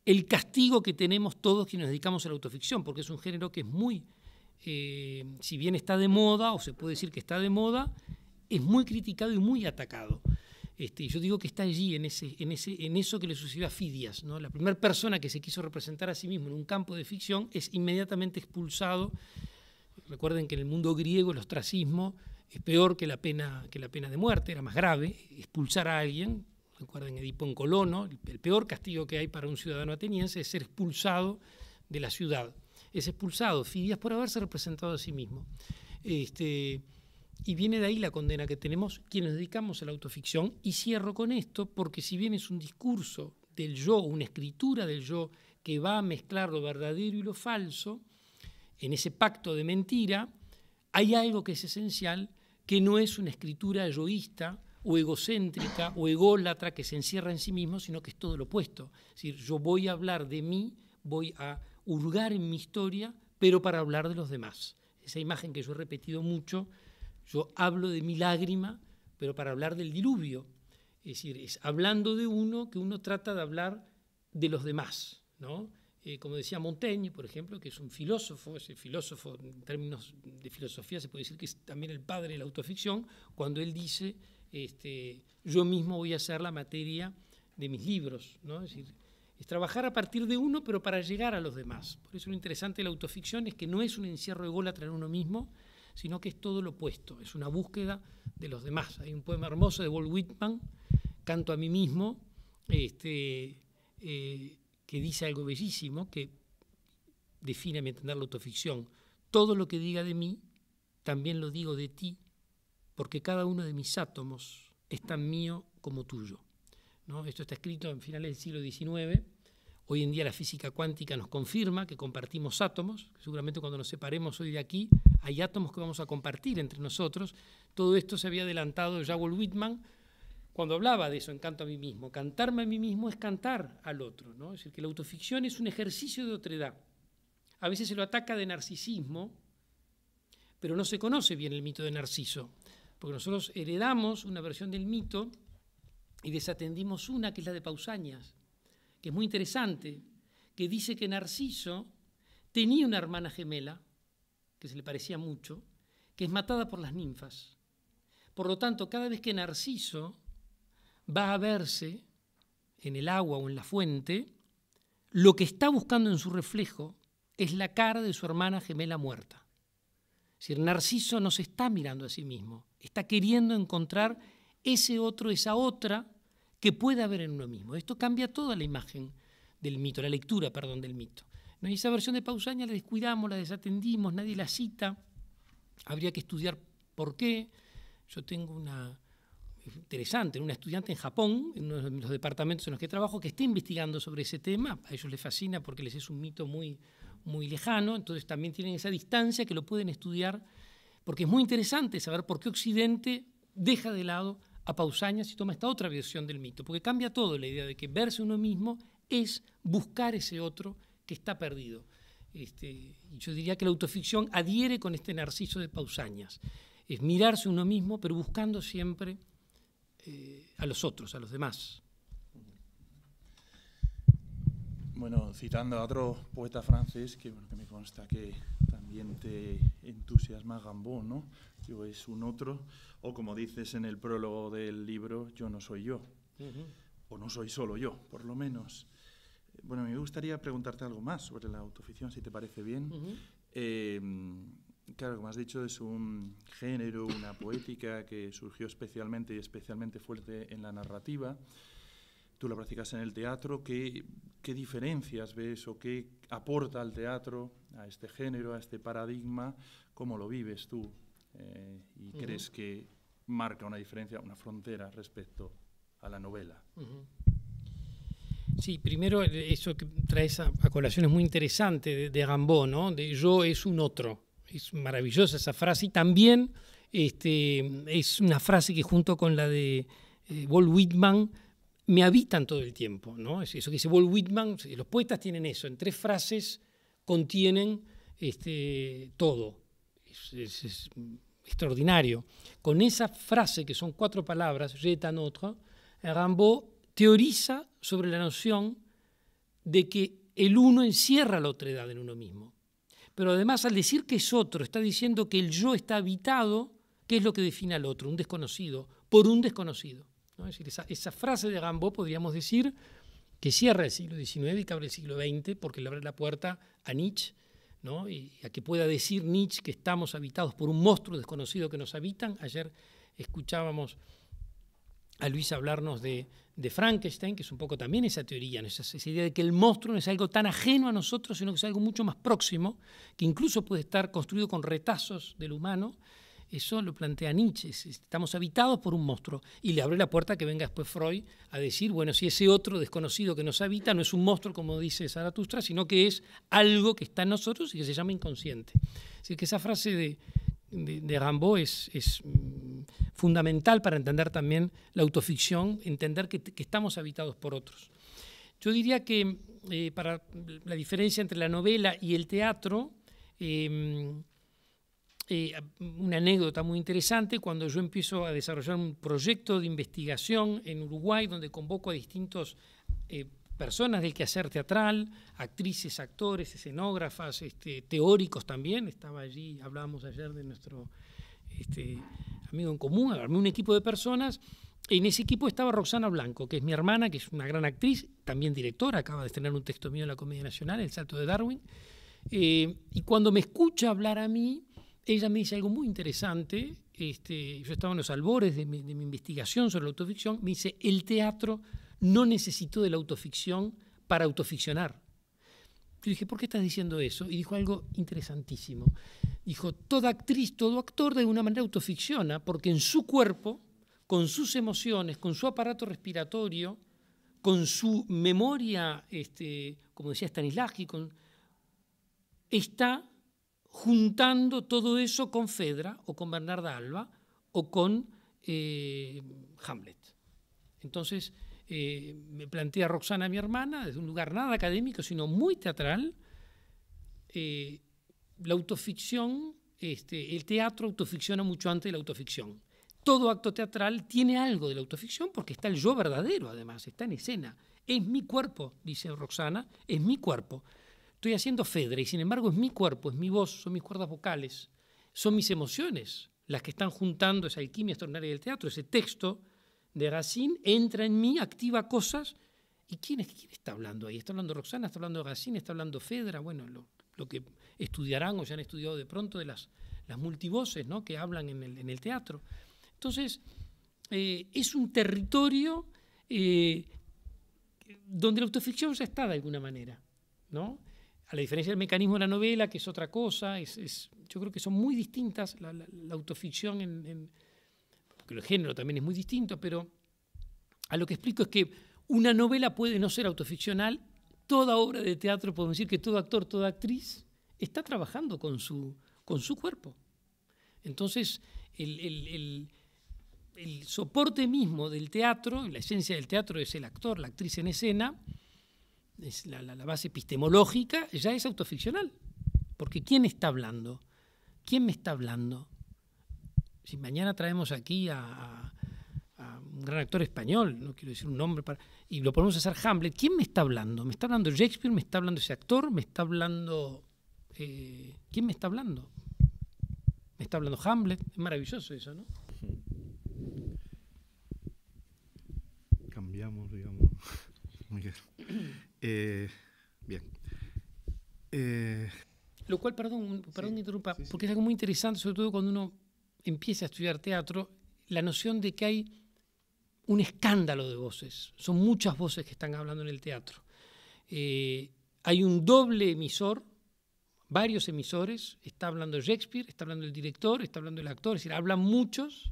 el castigo que tenemos todos quienes nos dedicamos a la autoficción, porque es un género que es muy, eh, si bien está de moda, o se puede decir que está de moda, es muy criticado y muy atacado. Este, yo digo que está allí, en, ese, en, ese, en eso que le sucedió a Fidias. ¿no? La primera persona que se quiso representar a sí mismo en un campo de ficción es inmediatamente expulsado. Recuerden que en el mundo griego el ostracismo es peor que la pena, que la pena de muerte, era más grave expulsar a alguien recuerden Edipo en Colono, el peor castigo que hay para un ciudadano ateniense es ser expulsado de la ciudad. Es expulsado Fidias por haberse representado a sí mismo. Este, y viene de ahí la condena que tenemos quienes dedicamos a la autoficción. Y cierro con esto, porque si bien es un discurso del yo, una escritura del yo que va a mezclar lo verdadero y lo falso, en ese pacto de mentira, hay algo que es esencial, que no es una escritura yoísta, o egocéntrica o ególatra que se encierra en sí mismo, sino que es todo lo opuesto. Es decir, yo voy a hablar de mí, voy a hurgar en mi historia, pero para hablar de los demás. Esa imagen que yo he repetido mucho, yo hablo de mi lágrima, pero para hablar del diluvio. Es decir, es hablando de uno que uno trata de hablar de los demás, ¿no? Eh, como decía Montaigne, por ejemplo, que es un filósofo, ese filósofo en términos de filosofía se puede decir que es también el padre de la autoficción, cuando él dice este, yo mismo voy a hacer la materia de mis libros, Es trabajar a partir de uno, pero para llegar a los demás. Por eso lo interesante de la autoficción es que no es un encierro de ególatra en uno mismo, sino que es todo lo opuesto, es una búsqueda de los demás. Hay un poema hermoso de Walt Whitman, Canto a mí mismo, este, eh, que dice algo bellísimo, que define a mi entender la autoficción. Todo lo que diga de mí, también lo digo de ti, porque cada uno de mis átomos es tan mío como tuyo. Esto está escrito en finales del siglo XIX. Hoy en día la física cuántica nos confirma que compartimos átomos. Seguramente cuando nos separemos hoy de aquí hay átomos que vamos a compartir entre nosotros. Todo esto se había adelantado Walt Whitman cuando hablaba de eso en Canto a mí mismo. Cantarme a mí mismo es cantar al otro. Es decir, que la autoficción es un ejercicio de otredad. A veces se lo ataca de narcisismo, pero no se conoce bien el mito de Narciso porque nosotros heredamos una versión del mito y desatendimos una que es la de Pausanias, que es muy interesante, que dice que Narciso tenía una hermana gemela, que se le parecía mucho, que es matada por las ninfas. Por lo tanto, cada vez que Narciso va a verse en el agua o en la fuente, lo que está buscando en su reflejo es la cara de su hermana gemela muerta. Es decir, Narciso no se está mirando a sí mismo, está queriendo encontrar ese otro, esa otra que pueda haber en uno mismo. Esto cambia toda la imagen del mito, la lectura, perdón, del mito. ¿No? Y esa versión de Pausania la descuidamos, la desatendimos, nadie la cita. Habría que estudiar por qué. Yo tengo una interesante, una estudiante en Japón, en uno de los departamentos en los que trabajo, que está investigando sobre ese tema. A ellos les fascina porque les es un mito muy, muy lejano, entonces también tienen esa distancia que lo pueden estudiar porque es muy interesante saber por qué Occidente deja de lado a Pausanias y toma esta otra versión del mito, porque cambia todo la idea de que verse uno mismo es buscar ese otro que está perdido. Este, yo diría que la autoficción adhiere con este narciso de Pausanias, es mirarse uno mismo, pero buscando siempre eh, a los otros, a los demás. Bueno, citando a otro poeta francés, que me consta que entusiasma gambó ¿no? Yo es un otro, o como dices en el prólogo del libro, yo no soy yo, o no soy solo yo, por lo menos. Bueno, me gustaría preguntarte algo más sobre la autoficción, si te parece bien. Em, claro, como has dicho, es un género, una poética que surgió especialmente y especialmente fuerte en la narrativa tú la practicas en el teatro, ¿qué, diferencias ves o qué aporta al teatro, a este género, a este paradigma? ¿Cómo lo vives tú? Eh, ¿Y crees que marca una diferencia, una frontera respecto a la novela? Sí, primero eh, eso que traes a, colación es muy interesante de, Gambó, ¿no? De yo es un otro. Es maravillosa esa frase y también este, es una frase que junto con la de eh, Walt Whitman, me habitan todo el tiempo. ¿no? eso que dice Walt Whitman, eh, los poetas tienen eso, en tres frases contienen este, todo. Es, extraordinario. Con esa frase, que son cuatro palabras, jeta notre, rambo teoriza sobre la noción de que el uno encierra la otredad en uno mismo. Pero además, al decir que es otro, está diciendo que el yo está habitado, que es lo que define al otro, un desconocido, por un desconocido esa, frase de Gambo podríamos decir que cierra el siglo XIX y que abre el siglo XX porque le abre la puerta a Nietzsche y a que pueda decir Nietzsche que estamos habitados por un monstruo desconocido que nos habitan. Ayer escuchábamos a Luis hablarnos de, Frankenstein, que es un poco también esa teoría, esa, esa, idea de que el monstruo no es algo tan ajeno a nosotros, sino que es algo mucho más próximo, que incluso puede estar construido con retazos del humano eso lo plantea Nietzsche, estamos habitados por un monstruo. Y le abre la puerta que venga después Freud a decir, bueno, si ese otro desconocido que nos habita no es un monstruo, como dice Zaratustra, sino que es algo que está en nosotros y que se llama inconsciente. Así que esa frase de, de, es, es, mm, fundamental para entender también la autoficción, entender que, estamos habitados por otros. Yo diría que eh, para la diferencia entre la novela y el teatro, eh, eh, una anécdota muy interesante, cuando yo empiezo a desarrollar un proyecto de investigación en Uruguay, donde convoco a distintos eh, personas del quehacer teatral, actrices, actores, escenógrafas, este, teóricos también, estaba allí, hablábamos ayer de nuestro este, amigo en común, armé un equipo de personas, en ese equipo estaba Roxana Blanco, que es mi hermana, que es una gran actriz, también directora, acaba de estrenar un texto mío en la Comedia Nacional, El Salto de Darwin, eh, y cuando me escucha hablar a mí, ella me dice algo muy interesante, este, yo estaba en los albores de mi, investigación sobre la autoficción, me dice, el teatro no necesitó de la autoficción para autoficcionar. Yo dije, ¿por qué estás diciendo eso? Y dijo algo interesantísimo. Dijo, toda actriz, todo actor de una manera autoficciona, porque en su cuerpo, con sus emociones, con su aparato respiratorio, con su memoria, este, como decía Stanislavski, con, está juntando todo eso con Fedra o con Bernarda Alba o con eh, Hamlet. Entonces eh, me plantea Roxana, mi hermana, desde un lugar nada académico, sino muy teatral, eh, la autoficción, este, el teatro autoficciona mucho antes de la autoficción. Todo acto teatral tiene algo de la autoficción porque está el yo verdadero, además, está en escena. Es mi cuerpo, dice Roxana, es mi cuerpo. Estoy haciendo Fedra y sin embargo es mi cuerpo, es mi voz, son mis cuerdas vocales, son mis emociones las que están juntando esa alquimia extraordinaria del teatro. Ese texto de Racine entra en mí, activa cosas. ¿Y quién, es, quién está hablando ahí? ¿Está hablando Roxana? ¿Está hablando Racine? ¿Está hablando Fedra? Bueno, lo, que estudiarán o ya han estudiado de pronto de las, las multivoces ¿no? que hablan en el, teatro. Entonces, eh, es un territorio eh, donde la autoficción ya está de alguna manera. ¿no? la diferencia del mecanismo de la novela, que es otra cosa, es, yo creo que son muy distintas la, autoficción, en, porque el género también es muy distinto, pero a lo que explico es que una novela puede no ser autoficcional, toda obra de teatro, podemos decir que todo actor, toda actriz, está trabajando con su, cuerpo. Entonces, el, el soporte mismo del teatro, la esencia del teatro es el actor, la actriz en escena, es la, base epistemológica, ya es autoficcional. Porque ¿quién está hablando? ¿Quién me está hablando? Si mañana traemos aquí a, un gran actor español, no quiero decir un nombre, para, y lo ponemos a hacer Hamlet, ¿quién me está hablando? ¿Me está hablando Shakespeare? ¿Me está hablando ese actor? ¿Me está hablando... Eh, ¿Quién me está hablando? quién me está hablando me está hablando Hamlet? Es maravilloso eso, ¿no? Cambiamos, digamos. Eh, bien. Eh, Lo cual, perdón, perdón interrumpa, porque es algo muy interesante, sobre todo cuando uno empieza a estudiar teatro, la noción de que hay un escándalo de voces. Son muchas voces que están hablando en el teatro. Eh, hay un doble emisor, varios emisores, está hablando Shakespeare, está hablando el director, está hablando el actor, es decir, hablan muchos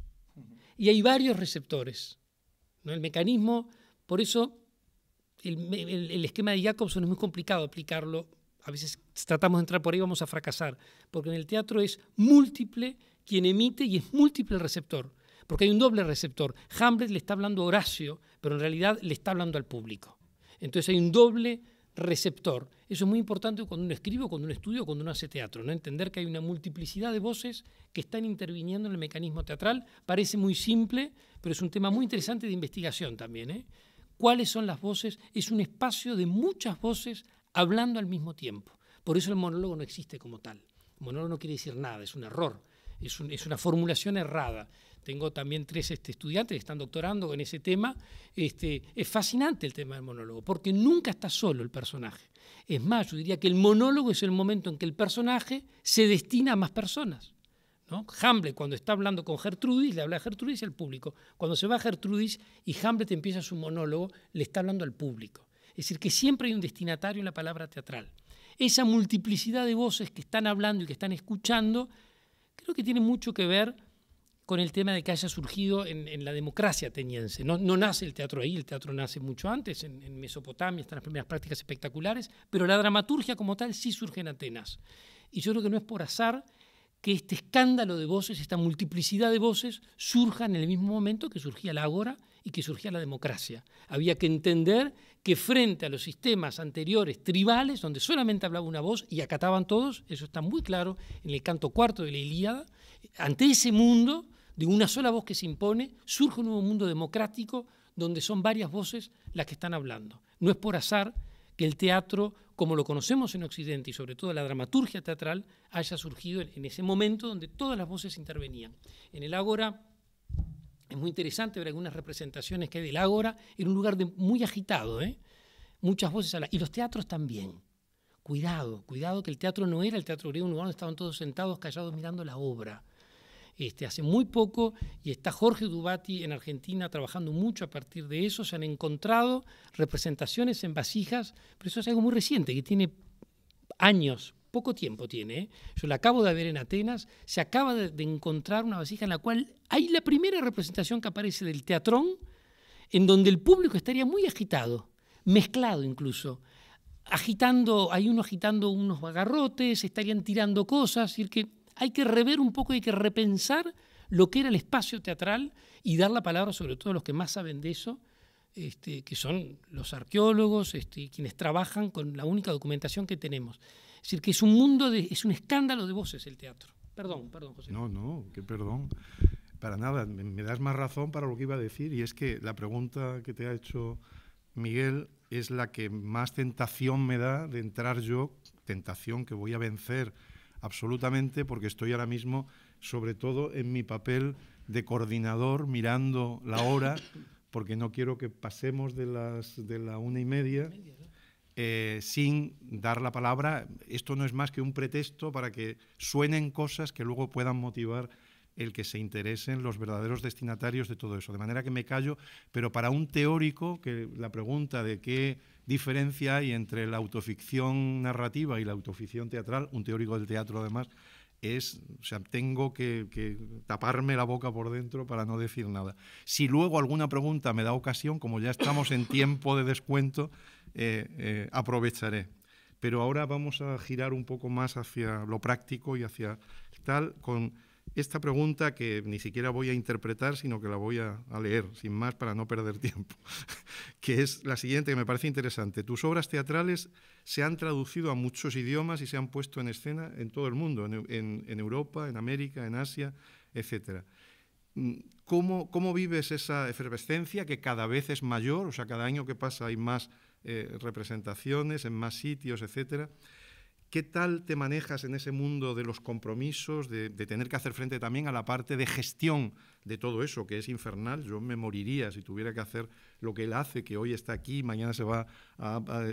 y hay varios receptores. ¿no? El mecanismo, por eso el, esquema de Jacobson es muy complicado aplicarlo. A veces tratamos de entrar por ahí vamos a fracasar, porque en el teatro es múltiple quien emite y es múltiple el receptor, porque hay un doble receptor. Hamlet le está hablando a Horacio, pero en realidad le está hablando al público. Entonces hay un doble receptor. Eso es muy importante cuando uno escribe, cuando uno estudia, cuando uno hace teatro, ¿no? entender que hay una multiplicidad de voces que están interviniendo en el mecanismo teatral. Parece muy simple, pero es un tema muy interesante de investigación también. ¿eh? cuáles son las voces, es un espacio de muchas voces hablando al mismo tiempo. Por eso el monólogo no existe como tal. monólogo no quiere decir nada, es un error, es, una formulación errada. Tengo también tres este, estudiantes que están doctorando en ese tema. Este, es fascinante el tema del monólogo, porque nunca está solo el personaje. Es más, yo diría que el monólogo es el momento en que el personaje se destina a más personas. Hamlet, cuando está hablando con Gertrudis, le habla a Gertrudis al público. Cuando se va a Gertrudis y Hamlet empieza su monólogo, le está hablando al público. Es decir, que siempre hay un destinatario en la palabra teatral. Esa multiplicidad de voces que están hablando y que están escuchando, creo que tiene mucho que ver con el tema de que haya surgido en, la democracia ateniense. No, nace el teatro ahí, el teatro nace mucho antes, en, en, Mesopotamia están las primeras prácticas espectaculares, pero la dramaturgia como tal sí surge en Atenas. Y yo creo que no es por azar que este escándalo de voces, esta multiplicidad de voces, surja en el mismo momento que surgía la agora y que surgía la democracia. Había que entender que frente a los sistemas anteriores tribales, donde solamente hablaba una voz y acataban todos, eso está muy claro en el canto cuarto de la Ilíada, ante ese mundo de una sola voz que se impone, surge un nuevo mundo democrático donde son varias voces las que están hablando. No es por azar que el teatro como lo conocemos en Occidente y sobre todo la dramaturgia teatral, haya surgido en, ese momento donde todas las voces intervenían. En el Ágora es muy interesante ver algunas representaciones que hay del Ágora, en un lugar muy agitado, ¿eh? muchas voces la, y los teatros también. Cuidado, cuidado que el teatro no era el teatro griego, un lugar donde estaban todos sentados, callados, mirando la obra. Este, hace muy poco y está Jorge Dubati en Argentina trabajando mucho a partir de eso. Se han encontrado representaciones en vasijas, pero eso es algo muy reciente, que tiene años, poco tiempo tiene. ¿eh? Yo la acabo de ver en Atenas, se acaba de, encontrar una vasija en la cual hay la primera representación que aparece del teatrón, en donde el público estaría muy agitado, mezclado incluso. Agitando, hay uno agitando unos bagarrotes estarían tirando cosas, es decir, que hay que rever un poco, hay que repensar lo que era el espacio teatral y dar la palabra sobre todo a los que más saben de eso, este, que son los arqueólogos, este, quienes trabajan con la única documentación que tenemos. Es decir, que es un mundo, es un escándalo de voces el teatro. Perdón, perdón, José. No, no, qué perdón. Para nada, me das más razón para lo que iba a decir y es que la pregunta que te ha hecho Miguel es la que más tentación me da de entrar yo, tentación que voy a vencer absolutamente, porque estoy ahora mismo, sobre todo, en mi papel de coordinador, mirando la hora, porque no quiero que pasemos de, las, de la una y media. Eh, sin dar la palabra, esto no es más que un pretexto para que suenen cosas que luego puedan motivar el que se interesen los verdaderos destinatarios de todo eso. De manera que me callo, pero para un teórico, que la pregunta de qué diferencia hay entre la autoficción narrativa y la autoficción teatral, un teórico del teatro además, es, o sea, tengo que, taparme la boca por dentro para no decir nada. Si luego alguna pregunta me da ocasión, como ya estamos en tiempo de descuento, eh, eh, aprovecharé. Pero ahora vamos a girar un poco más hacia lo práctico y hacia tal, con esta pregunta que ni siquiera voy a interpretar, sino que la voy a, leer, sin más, para no perder tiempo, que es la siguiente, que me parece interesante. Tus obras teatrales se han traducido a muchos idiomas y se han puesto en escena en todo el mundo, en, Europa, en América, en Asia, etc. Mm, ¿Cómo, ¿Cómo, vives esa efervescencia que cada vez es mayor? O sea, cada año que pasa hay más eh, representaciones en más sitios, etcétera. ¿Qué tal te manejas en ese mundo de los compromisos, de, tener que hacer frente también a la parte de gestión de todo eso, que es infernal? Yo me moriría si tuviera que hacer lo que él hace, que hoy está aquí, mañana se va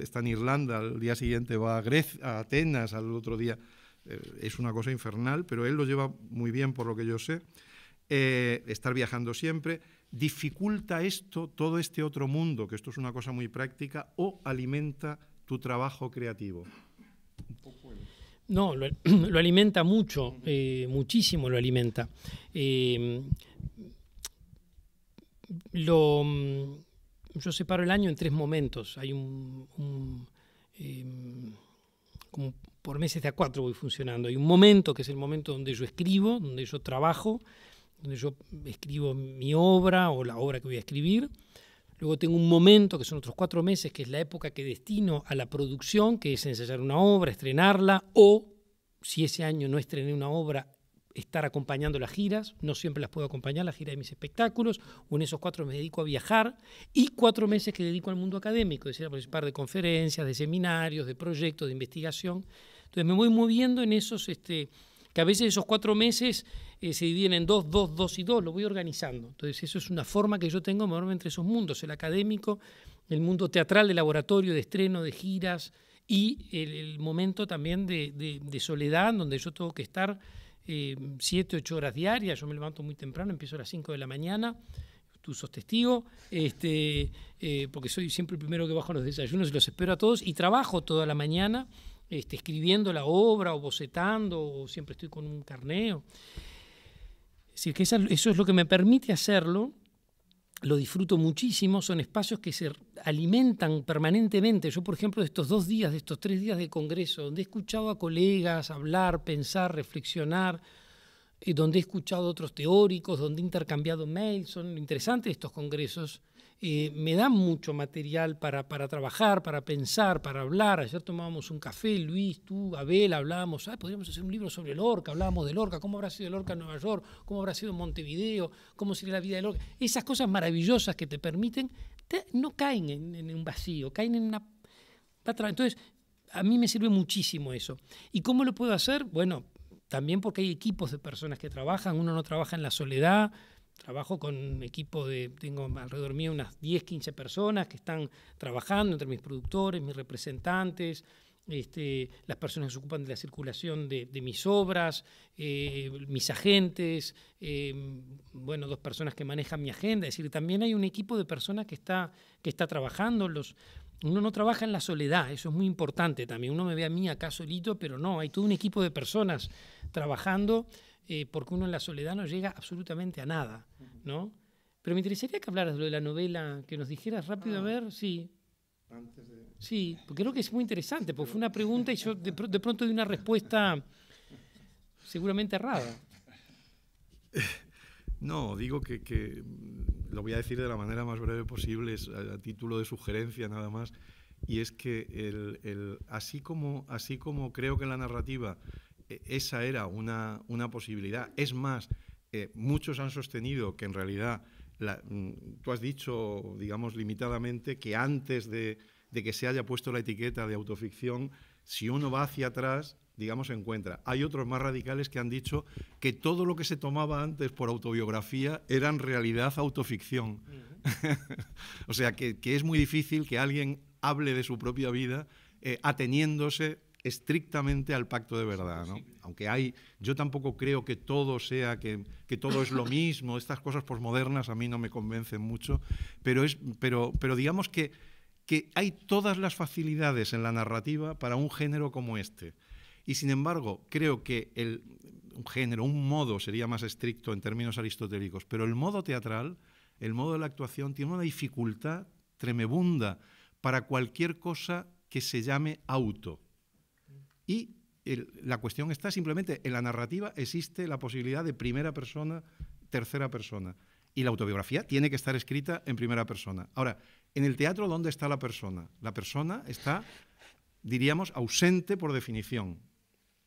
está en Irlanda, al día siguiente va a, a Atenas, al otro día. Eh, es una cosa infernal, pero él lo lleva muy bien, por lo que yo sé. Eh, estar viajando siempre. ¿Dificulta esto todo este otro mundo, que esto es una cosa muy práctica, o alimenta tu trabajo creativo? No, lo, alimenta mucho, eh, muchísimo lo alimenta. Em, mm, yo separo el año en tres momentos. Hay un, em, por meses de a cuatro voy funcionando. Hay un momento que es el momento donde yo escribo, donde yo trabajo, donde yo escribo mi obra o la obra que voy a escribir. Luego tengo un momento, que son otros cuatro meses, que es la época que destino a la producción, que es ensayar una obra, estrenarla, o si ese año no estrené una obra, estar acompañando las giras. No siempre las puedo acompañar, las giras de mis espectáculos. O en esos cuatro me dedico a viajar y cuatro meses que dedico al mundo académico, es decir, a participar de conferencias, de seminarios, de proyectos, de investigación. Entonces me voy moviendo en esos... Este, a veces esos cuatro meses eh, se dividen en dos, dos, dos y dos, lo voy organizando. Entonces, eso es una forma que yo tengo de moverme entre esos mundos, el académico, el mundo teatral, de laboratorio, de estreno, de giras, y el, momento también de, soledad, donde yo tengo que estar eh, siete, ocho horas diarias, yo me levanto muy temprano, empiezo a las cinco de la mañana, tú sos testigo, este, eh, porque soy siempre el primero que bajo los desayunos y los espero a todos, y trabajo toda la mañana este, escribiendo la obra o bocetando, o siempre estoy con un carneo. que eso es lo que me permite hacerlo, lo disfruto muchísimo, son espacios que se alimentan permanentemente. Yo, por ejemplo, de estos dos días, de estos tres días de Congreso, donde he escuchado a colegas hablar, pensar, reflexionar, eh, donde he escuchado a otros teóricos, donde he intercambiado mails, son interesantes estos congresos eh, me da mucho material para, trabajar, para pensar, para hablar. Ayer tomábamos un café, Luis, tú, Abel, hablábamos, ah, podríamos hacer un libro sobre el orca hablábamos de orca, cómo habrá sido Lorca en Nueva York, cómo habrá sido en Montevideo, cómo sería la vida del orca Esas cosas maravillosas que te permiten, no caen en, en, un vacío, caen en una... Entonces, a mí me sirve muchísimo eso. ¿Y cómo lo puedo hacer? Bueno, también porque hay equipos de personas que trabajan, uno no trabaja en la soledad, trabajo con un equipo de, tengo alrededor mío unas 10, 15 personas que están trabajando entre mis productores, mis representantes, este, las personas que se ocupan de la circulación de, mis obras, eh, mis agentes, eh, bueno, dos personas que manejan mi agenda. Es decir, también hay un equipo de personas que está, que está trabajando. uno no trabaja en la soledad, eso es muy importante también. Uno me ve a mí acá solito, pero no, hay todo un equipo de personas trabajando eh, porque uno en la soledad no llega absolutamente a nada, ¿no? Pero me interesaría que hablaras de la novela, que nos dijeras rápido, a ah. ver, sí. Antes de... Sí, porque creo que es muy interesante, porque fue una pregunta y yo de, de pronto di una respuesta seguramente errada. No, digo que, que, lo voy a decir de la manera más breve posible, es a, a título de sugerencia nada más, y es que el, el, así, como, así como creo que la narrativa e, esa era una, posibilidad. Es más, eh, muchos han sostenido que en realidad, mm, tú has dicho, digamos, limitadamente, que antes de, que se haya puesto la etiqueta de autoficción, si uno va hacia atrás, digamos, se encuentra. Hay otros más radicales que han dicho que todo lo que se tomaba antes por autobiografía era en realidad autoficción. o sea, que, es muy difícil que alguien hable de su propia vida eh, ateniéndose estrictamente al pacto de verdad, Aunque hay, yo tampoco creo que todo sea, que, todo es lo mismo, estas cosas posmodernas a mí no me convencen mucho, pero, es, pero, pero digamos que, que hay todas las facilidades en la narrativa para un género como este. Y sin embargo, creo que el, un género, un modo sería más estricto en términos aristotélicos, pero el modo teatral, el modo de la actuación, tiene una dificultad tremebunda para cualquier cosa que se llame auto y la cuestión está simplemente, en la narrativa existe la posibilidad de primera persona, tercera persona. Y la autobiografía tiene que estar escrita en primera persona. Ahora, en el teatro, ¿dónde está la persona? La persona está, diríamos, ausente por definición.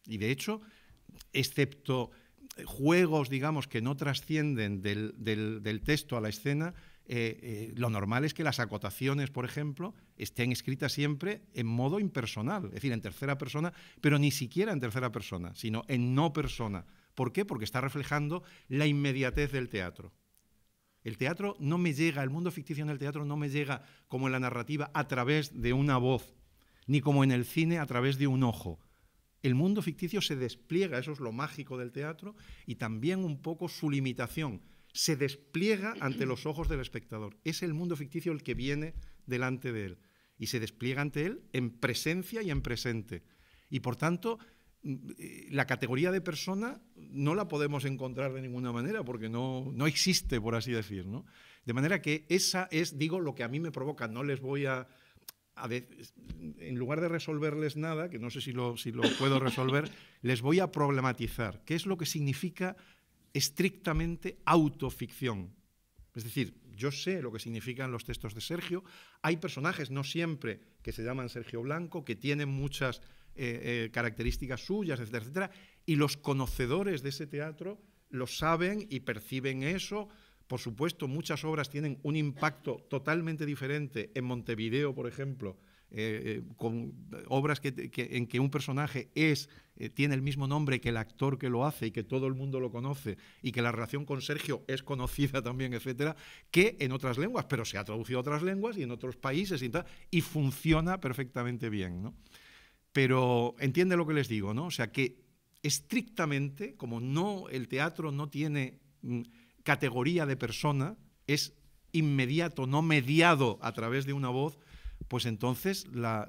Y de hecho, excepto juegos, digamos, que no trascienden del texto a la escena, eh, eh, lo normal es que las acotaciones, por ejemplo, estén escritas siempre en modo impersonal, es decir, en tercera persona, pero ni siquiera en tercera persona, sino en no persona. ¿Por qué? Porque está reflejando la inmediatez del teatro. El teatro no me llega, el mundo ficticio en el teatro no me llega como en la narrativa a través de una voz, ni como en el cine a través de un ojo. El mundo ficticio se despliega, eso es lo mágico del teatro, y también un poco su limitación, se despliega ante los ojos del espectador. Es el mundo ficticio el que viene delante de él y se despliega ante él en presencia y en presente. Y por tanto, mm, eh, la categoría de persona no la podemos encontrar de ninguna manera porque no, no existe, por así decir. ¿no? De manera que esa es, digo, lo que a mí me provoca. No les voy a, en lugar de resolverles nada, que no sé si lo, si lo puedo resolver, les voy a problematizar. ¿Qué es lo que significa estrictamente autoficción. Es decir, yo sé lo que significan los textos de Sergio. Hay personajes, no siempre, que se llaman Sergio Blanco, que tienen muchas eh, eh, características suyas, etcétera, etcétera. Y los conocedores de ese teatro lo saben y perciben eso. Por supuesto, muchas obras tienen un impacto totalmente diferente en Montevideo, por ejemplo, eh, eh, con obras en que un personaje es, eh, tiene el mismo nombre que el actor que lo hace y que todo el mundo lo conoce y que la relación con Sergio es conocida también, etcétera, que en otras lenguas, pero se ha traducido a otras lenguas y en otros países y, funciona perfectamente bien, Pero entiende lo que les digo, ¿no? O sea que estrictamente, como no el teatro no tiene mm, categoría de persona, es inmediato, no mediado a través de una voz, pues entonces la,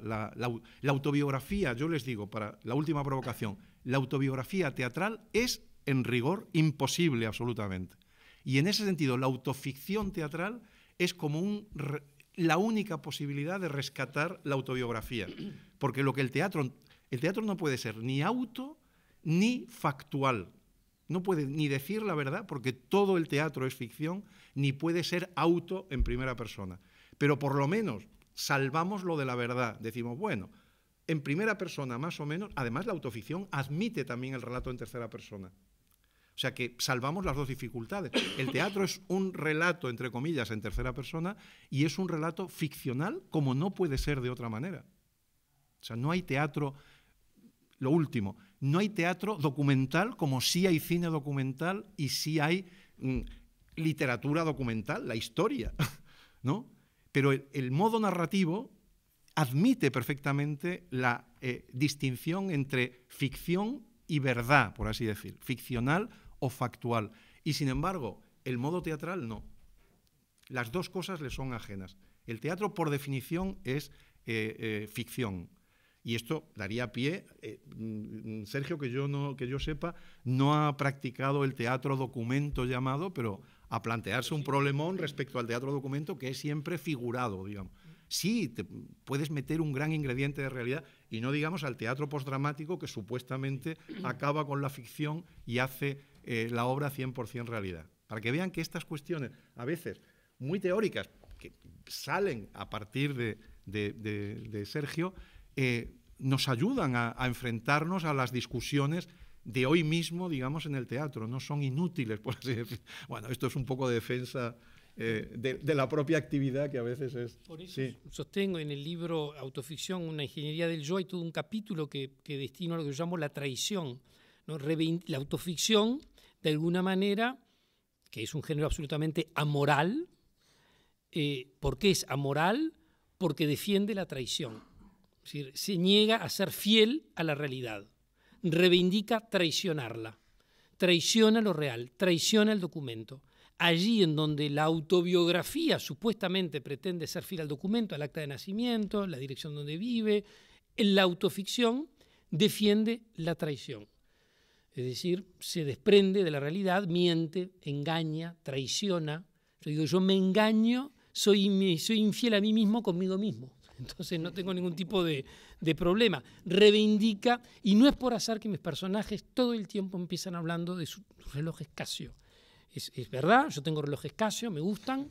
autobiografía, yo les digo, para la última provocación, la autobiografía teatral es en rigor imposible absolutamente. Y en ese sentido, la autoficción teatral es como la única posibilidad de rescatar la autobiografía. Porque lo que el teatro, el teatro no puede ser ni auto ni factual. No puede ni decir la verdad, porque todo el teatro es ficción, ni puede ser auto en primera persona. Pero por lo menos salvamos lo de la verdad. Decimos, bueno, en primera persona más o menos, además la autoficción admite también el relato en tercera persona. O sea que salvamos las dos dificultades. El teatro es un relato, entre comillas, en tercera persona y es un relato ficcional como no puede ser de otra manera. O sea, no hay teatro, lo último, no hay teatro documental como sí hay cine documental y sí hay mm, literatura documental, la historia, ¿no? pero el, modo narrativo admite perfectamente la eh, distinción entre ficción y verdad, por así decir, ficcional o factual. Y sin embargo, el modo teatral no. Las dos cosas le son ajenas. El teatro, por definición, es eh, eh, ficción. Y esto daría pie, mm, mm, Sergio, que yo, no, que yo sepa, no ha practicado el teatro documento llamado, pero a plantearse un problemón respecto al teatro documento que es siempre figurado, digamos. Sí, te puedes meter un gran ingrediente de realidad y no digamos al teatro postdramático que supuestamente acaba con la ficción y hace eh, la obra 100% realidad. Para que vean que estas cuestiones, a veces muy teóricas, que salen a partir de, Sergio, eh, nos ayudan a enfrentarnos a las discusiones de hoy mismo, digamos, en el teatro, no son inútiles, por así decirlo. Bueno, esto es un poco de defensa eh, de, la propia actividad que a veces es. Por eso sostengo en el libro Autoficción, una ingeniería del yo, hay todo un capítulo que, destino a lo que yo llamo la traición. ¿no? La autoficción, de alguna manera, que es un género absolutamente amoral, eh, ¿por qué es amoral? Porque defiende la traición. Es decir, se niega a ser fiel a la realidad reivindica traicionarla, traiciona lo real, traiciona el documento. Allí en donde la autobiografía supuestamente pretende ser fiel al documento, al acta de nacimiento, la dirección donde vive, la autoficción defiende la traición. Es decir, se desprende de la realidad, miente, engaña, traiciona. Yo digo, yo me engaño, soy, soy infiel a mí mismo conmigo mismo. Entonces no tengo ningún tipo de, problema. Reivindica, y no es por azar que mis personajes todo el tiempo empiezan hablando de sus relojes Casio. Es, verdad, yo tengo relojes Casio, me gustan.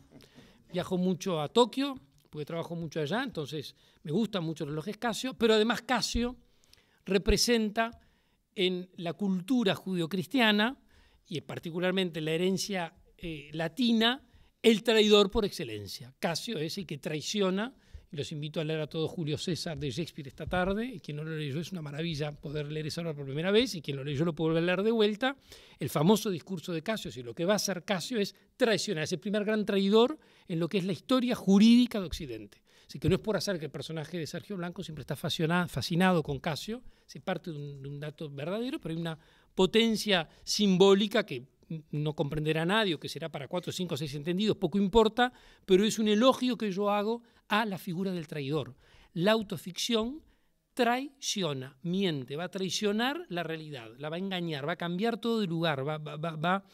Viajo mucho a Tokio, porque trabajo mucho allá, entonces me gustan mucho los relojes Casio, pero además Casio representa en la cultura judio-cristiana y particularmente la herencia eh, latina, el traidor por excelencia. Casio es el que traiciona los invito a leer a todo Julio César de Shakespeare esta tarde. Y quien no lo leyó es una maravilla poder leer esa obra por primera vez. Y quien lo leyó lo puede volver a leer de vuelta. El famoso discurso de Casio. Y lo que va a hacer Casio es traicionar. Es el primer gran traidor en lo que es la historia jurídica de Occidente. Así que no es por hacer que el personaje de Sergio Blanco siempre está fascinado con Casio. Se parte de un, de un dato verdadero, pero hay una potencia simbólica que no comprenderá nadie, o que será para cuatro, cinco, seis entendidos, poco importa, pero es un elogio que yo hago a la figura del traidor. La autoficción traiciona, miente, va a traicionar la realidad, la va a engañar, va a cambiar todo de lugar, va, va,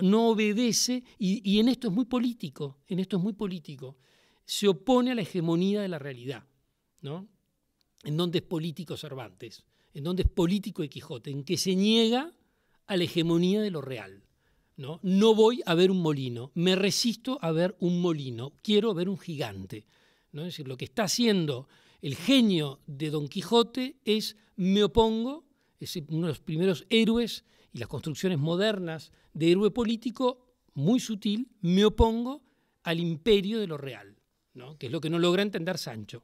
no obedece, y, en esto es muy político, en esto es muy político, se opone a la hegemonía de la realidad, ¿no? En donde es político Cervantes, en donde es político Quijote, en que se niega a la hegemonía de lo real. ¿no? voy a ver un molino, me resisto a ver un molino, quiero ver un gigante. ¿no? Es decir, lo que está haciendo el genio de Don Quijote es me opongo, es uno de los primeros héroes y las construcciones modernas de héroe político, muy sutil, me opongo al imperio de lo real, ¿no? que es lo que no logra entender Sancho.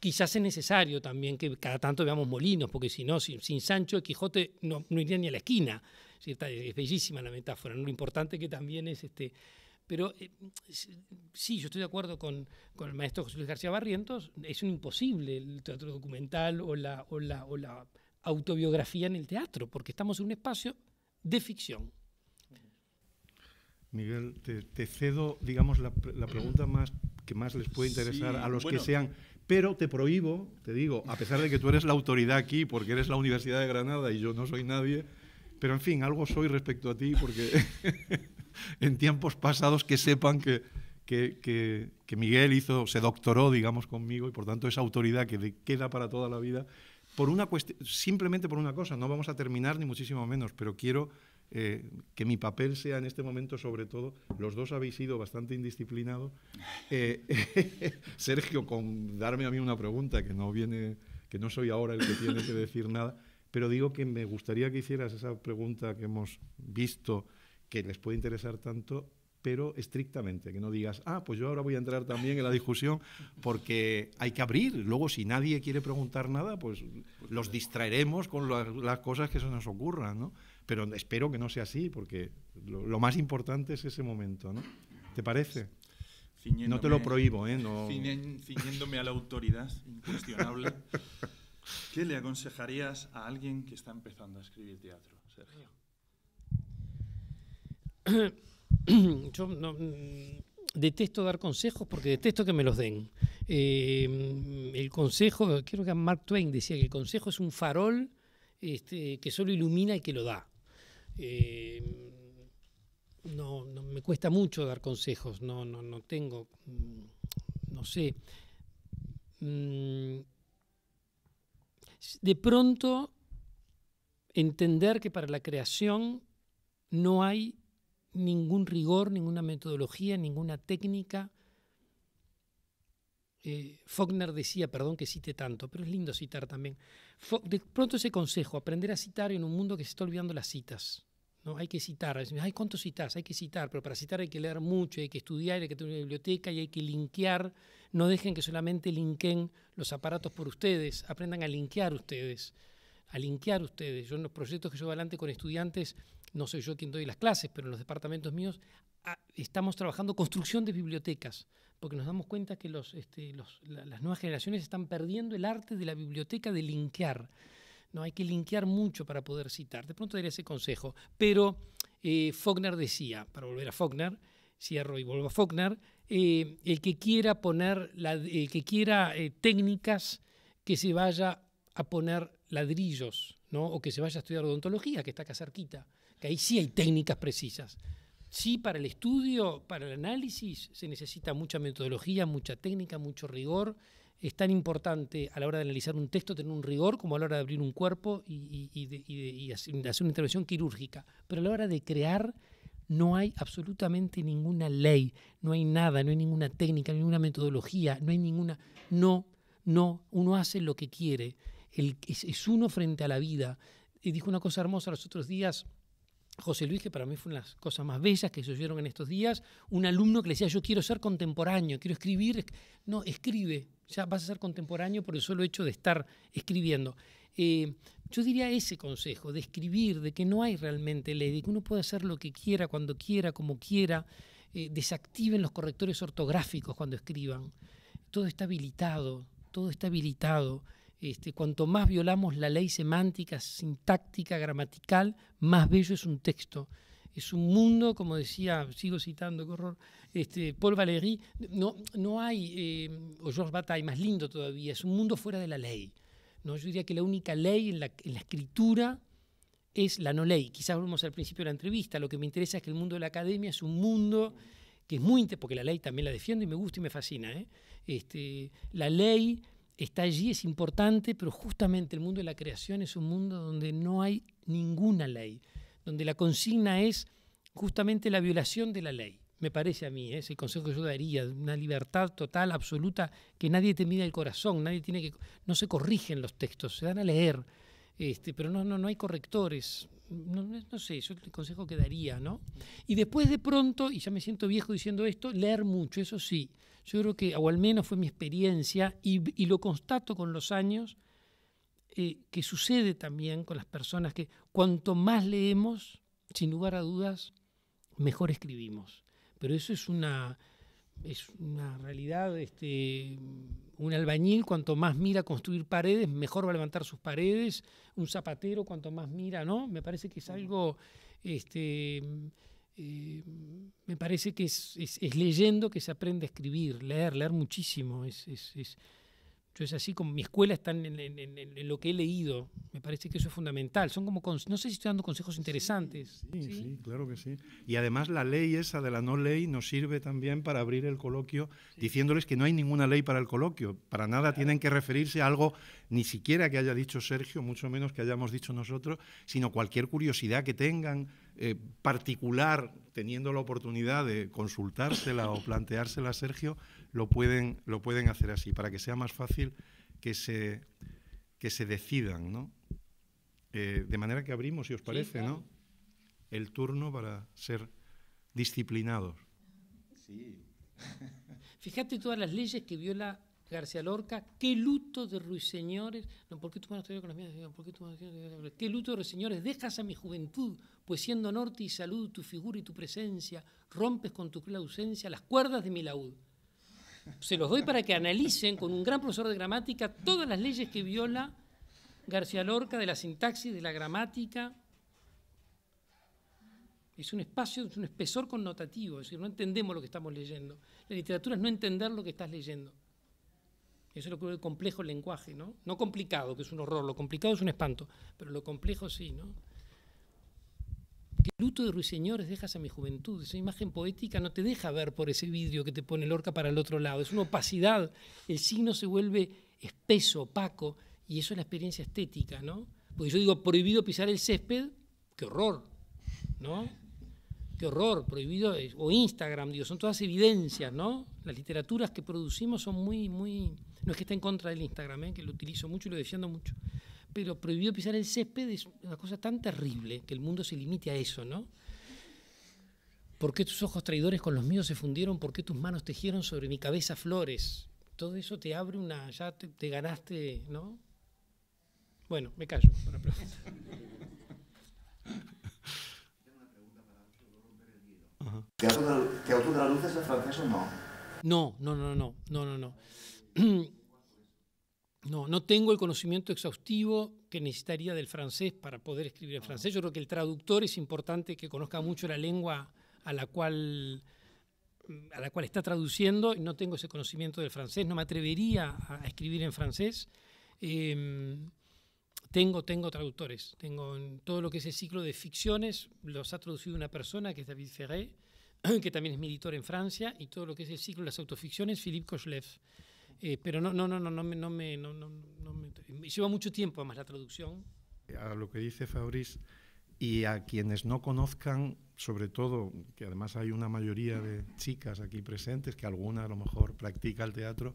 Quizás es necesario también que cada tanto veamos molinos, porque si no, sin, Sancho, el Quijote no, no, iría ni a la esquina. es bellísima la metáfora, lo importante que también es... Este, pero eh, sí, yo estoy de acuerdo con, el maestro José Luis García Barrientos, es un imposible el teatro documental o la, o la, autobiografía en el teatro, porque estamos en un espacio de ficción. Miguel, te, cedo, digamos, la, la, pregunta más que más les puede interesar a los que sean pero te prohíbo, te digo, a pesar de que tú eres la autoridad aquí, porque eres la Universidad de Granada y yo no soy nadie, pero en fin, algo soy respecto a ti, porque en tiempos pasados que sepan que, que, que, que, Miguel hizo, se doctoró, digamos, conmigo, y por tanto esa autoridad que queda para toda la vida, por una simplemente por una cosa, no vamos a terminar ni muchísimo menos, pero quiero eh, que mi papel sea en este momento sobre todo, los dos habéis sido bastante indisciplinados, eh, Sergio con darme a mí una pregunta que no viene, que no soy ahora el que tiene que decir nada, pero digo que me gustaría que hicieras esa pregunta que hemos visto que les puede interesar tanto pero estrictamente, que no digas, ah, pues yo ahora voy a entrar también en la discusión, porque hay que abrir. Luego, si nadie quiere preguntar nada, pues los distraeremos con las cosas que se nos ocurran, ¿no? pero espero que no sea así, porque lo, más importante es ese momento, ¿no? ¿Te parece? no te lo prohíbo, ¿eh? a la autoridad incuestionable, ¿qué le aconsejarías a alguien que está empezando a escribir teatro, Sergio? Yo mm, detesto dar consejos porque detesto que me los den. Eh, el consejo, creo que Mark Twain decía que el consejo es un farol este, que solo ilumina y que lo da. Eh, no, me cuesta mucho dar consejos, no, no, tengo, mm, no sé. Mm, de pronto, entender que para la creación no hay ningún rigor, ninguna metodología, ninguna técnica. Eh, Faulkner decía, perdón que cite tanto, pero es lindo citar también, de pronto ese consejo, aprender a citar en un mundo que se está olvidando las citas. ¿no? Hay que citar, hay cuánto citas, hay que citar, pero para citar hay que leer mucho, hay que estudiar, hay que tener una biblioteca y hay que linkear. No dejen que solamente linken los aparatos por ustedes, aprendan a linkear ustedes, a linkear ustedes. Yo en los proyectos que yo adelante con estudiantes, no soy yo quien doy las clases, pero en los departamentos míos ah, estamos trabajando construcción de bibliotecas porque nos damos cuenta que este, las nuevas generaciones están perdiendo el arte de la biblioteca de linkear. No hay que linkear mucho para poder citar. De pronto daría ese consejo. Pero eh, Faulkner decía, para volver a Faulkner, cierro y vuelvo a Faulkner, eh, el que quiera poner, que quiera eh, técnicas que se vaya a poner ladrillos, ¿no? o que se vaya a estudiar odontología, que está acá cerquita, que ahí sí hay técnicas precisas. Sí, para el estudio, para el análisis, se necesita mucha metodología, mucha técnica, mucho rigor. Es tan importante a la hora de analizar un texto tener un rigor como a la hora de abrir un cuerpo y, hacer una intervención quirúrgica. Pero a la hora de crear no hay absolutamente ninguna ley, no hay nada, no hay ninguna técnica, ninguna metodología, no hay ninguna... No, no, uno hace lo que quiere. es uno frente a la vida. Y dijo una cosa hermosa los otros días José Luis, que para mí fue una de las cosas más bellas que sucedieron en estos días, un alumno que le decía, yo quiero ser contemporáneo, quiero escribir. No, escribe, ya vas a ser contemporáneo por el solo hecho de estar escribiendo. Eh, yo diría ese consejo, de escribir, de que no hay realmente ley, de que uno puede hacer lo que quiera, cuando quiera, como quiera, eh, desactiven los correctores ortográficos cuando escriban. Todo está habilitado, todo está habilitado. Este, cuanto más violamos la ley semántica, sintáctica, gramatical, más bello es un texto. Es un mundo, como decía, sigo citando, qué este, Paul Valéry, no, no hay, eh, o George Bataille, más lindo todavía, es un mundo fuera de la ley. ¿no? Yo diría que la única ley en la, escritura es la no ley. Quizás volvemos al principio de la entrevista, lo que me interesa es que el mundo de la academia es un mundo que es muy porque la ley también la defiendo y me gusta y me fascina. ¿eh? Este, la ley está allí, es importante, pero justamente el mundo de la creación es un mundo donde no hay ninguna ley, donde la consigna es justamente la violación de la ley. Me parece a mí, ¿eh? es el consejo que yo daría, una libertad total, absoluta, que nadie te mida el corazón, nadie tiene que, no se corrigen los textos, se dan a leer, este, pero no, no, no hay correctores, no, no, sé, yo el consejo que daría, ¿no? Y después de pronto, y ya me siento viejo diciendo esto, leer mucho, eso sí, yo creo que, o al menos fue mi experiencia, y, lo constato con los años, eh, que sucede también con las personas que cuanto más leemos, sin lugar a dudas, mejor escribimos. Pero eso es una, es una realidad, este, un albañil cuanto más mira construir paredes, mejor va a levantar sus paredes, un zapatero cuanto más mira, ¿no? Me parece que es algo... Este, me parece que es, leyendo que se aprende a escribir, leer, leer muchísimo. Es, es yo es así, como mi escuela está en, lo que he leído, me parece que eso es fundamental. Son como, no sé si estoy dando consejos interesantes. Sí, sí, claro que sí. Y además la ley esa de la no ley nos sirve también para abrir el coloquio, diciéndoles que no hay ninguna ley para el coloquio. Para nada tienen que referirse a algo ni siquiera que haya dicho Sergio, mucho menos que hayamos dicho nosotros, sino cualquier curiosidad que tengan eh, particular, teniendo la oportunidad de consultársela o planteársela a Sergio, lo pueden, lo pueden hacer así, para que sea más fácil que se, que se decidan, ¿no? Eh, de manera que abrimos, si os parece, ¿no? El turno para ser disciplinados. Sí. Fíjate todas las leyes que viola García Lorca, qué luto de ruiseñores, no, ¿por qué tu mano con las mías? ¿Por qué tu mano Qué luto de ruiseñores, dejas a mi juventud, pues siendo norte y salud tu figura y tu presencia, rompes con tu cruel ausencia las cuerdas de mi laúd. Se los doy para que analicen con un gran profesor de gramática todas las leyes que viola García Lorca de la sintaxis, de la gramática. Es un espacio, es un espesor connotativo, es decir, no entendemos lo que estamos leyendo. La literatura es no entender lo que estás leyendo. Eso es lo que es complejo el lenguaje, ¿no? No complicado, que es un horror, lo complicado es un espanto, pero lo complejo sí, ¿no? ¿Qué luto de ruiseñores dejas a mi juventud, esa imagen poética no te deja ver por ese vidrio que te pone el orca para el otro lado, es una opacidad, el signo se vuelve espeso, opaco, y eso es la experiencia estética, ¿no? Porque yo digo, prohibido pisar el césped, qué horror, ¿no? Qué horror, prohibido, eh, o Instagram, digo, son todas evidencias, ¿no? Las literaturas que producimos son muy, muy, no es que esté en contra del Instagram, ¿eh? que lo utilizo mucho y lo defiendo mucho. Pero prohibido pisar el césped es una cosa tan terrible que el mundo se limite a eso, ¿no? ¿Por qué tus ojos traidores con los míos se fundieron? ¿Por qué tus manos tejieron sobre mi cabeza flores? Todo eso te abre una. ya te, ganaste, ¿no? Bueno, me callo para ¿te ¿Teatro de, la Luz es el francés o No, no, no, no, no, no, no. no, no tengo el conocimiento exhaustivo que necesitaría del francés para poder escribir en francés. Yo creo que el traductor es importante que conozca mucho la lengua a la cual a la cual está traduciendo, no tengo ese conocimiento del francés, no me atrevería a escribir en francés. Em, tengo, tengo traductores, tengo todo lo que es el ciclo de ficciones, los ha traducido una persona que es David Ferré, que también es mi editor en Francia, y todo lo que es el ciclo de las autoficciones, Philippe Kochlev. Eh, pero no, no, no, no, no me, no me, no, no, me, lleva mucho tiempo además la traducción. Eh, a lo que dice Fabriz y a quienes no conozcan, sobre todo, que además hay una mayoría de chicas aquí presentes, que alguna a lo mejor practica el teatro,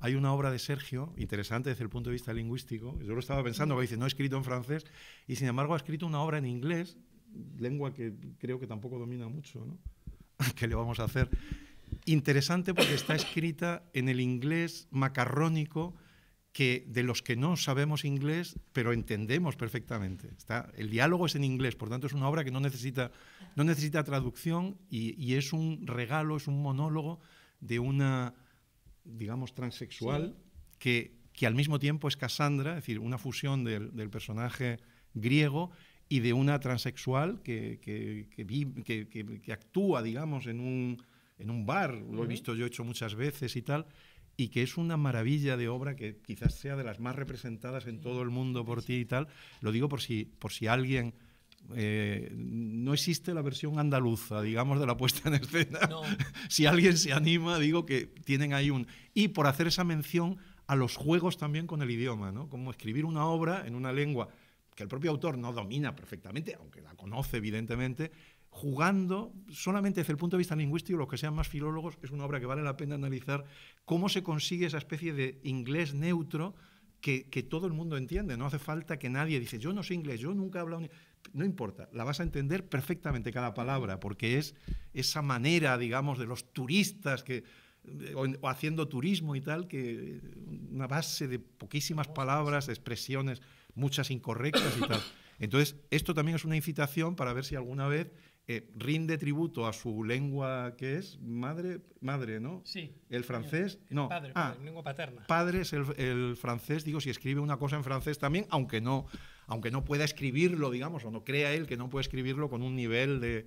hay una obra de Sergio, interesante desde el punto de vista lingüístico, yo lo estaba pensando, que dice, no he escrito en francés, y sin embargo ha escrito una obra en inglés, lengua que creo que tampoco domina mucho, ¿no? ¿Qué le vamos a hacer? interesante porque está escrita en el inglés macarrónico que de los que no sabemos inglés, pero entendemos perfectamente. Está, el diálogo es en inglés, por tanto es una obra que no necesita, no necesita traducción y, es un regalo, es un monólogo de una, digamos, transexual que, que, al mismo tiempo es Cassandra, es decir, una fusión del, personaje griego y de una transexual que, que, que actúa, digamos, en un en un bar, lo he visto yo hecho muchas veces y tal, y que es una maravilla de obra que quizás sea de las más representadas en todo el mundo por ti y tal. Lo digo por si, por si alguien... Eh, no existe la versión andaluza, digamos, de la puesta en escena. si alguien se anima, digo que tienen ahí un... Y por hacer esa mención a los juegos también con el idioma, ¿no? Como escribir una obra en una lengua que el propio autor no domina perfectamente, aunque la conoce evidentemente, jugando, solamente desde el punto de vista lingüístico, los que sean más filólogos, es una obra que vale la pena analizar cómo se consigue esa especie de inglés neutro que, todo el mundo entiende. No hace falta que nadie dice, yo no soy inglés, yo nunca he hablado... No importa, la vas a entender perfectamente cada palabra, porque es esa manera, digamos, de los turistas que o, haciendo turismo y tal, que una base de poquísimas palabras, expresiones muchas incorrectas y tal. Entonces, esto también es una incitación para ver si alguna vez eh, rinde tributo a su lengua, que es madre, madre, ¿no? Sí. El francés, eh, no. Padre, ah, lengua paterna. Padre es el, francés, digo, si escribe una cosa en francés también, aunque no, aunque no pueda escribirlo, digamos, o no crea él que no puede escribirlo con un nivel de,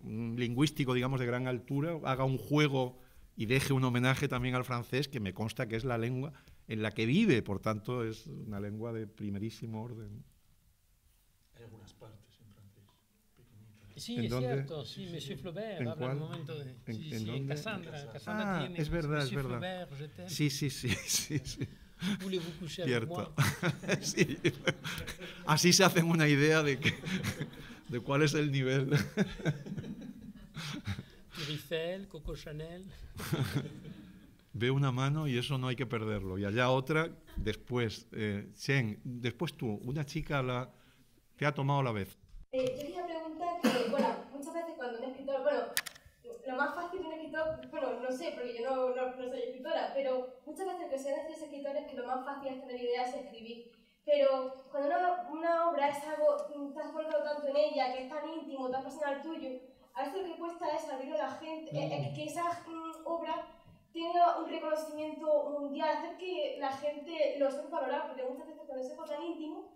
mm, lingüístico, digamos, de gran altura, haga un juego y deje un homenaje también al francés, que me consta que es la lengua en la que vive, por tanto es una lengua de primerísimo orden. Hay algunas partes en francés, pequeñitas. Sí, ¿En es dónde? cierto, sí, sí, Monsieur Flaubert ¿En habla en un momento de... ¿En, sí, en sí, dónde? Cassandra, Cassandra ah, tiene, es verdad, es verdad. Flaubert, sí, sí, sí, sí, sí. Voulez-vous coucher Cierto. Avec moi? sí. Así se hacen una idea de, que, de cuál es el nivel. Eiffel, Coco Chanel. ve una mano y eso no hay que perderlo. Y allá otra, después, eh, Chen, después tú, una chica la, te ha tomado la vez. Eh, yo quería preguntar que, bueno, muchas veces cuando un escritor, bueno, lo más fácil de un escritor, bueno, no sé, porque yo no, no, soy escritora, pero muchas veces que se hace ser escritor es que lo más fácil es tener ideas y escribir. Pero cuando una, una obra es algo, estás tanto en ella, que es tan íntimo, tan personal tuyo, a veces lo que cuesta es abrirlo a la gente, es, eh, que esa mm, obra tenga un reconocimiento mundial, hacer que la gente lo sepa valorar, porque muchas veces cuando es algo tan íntimo,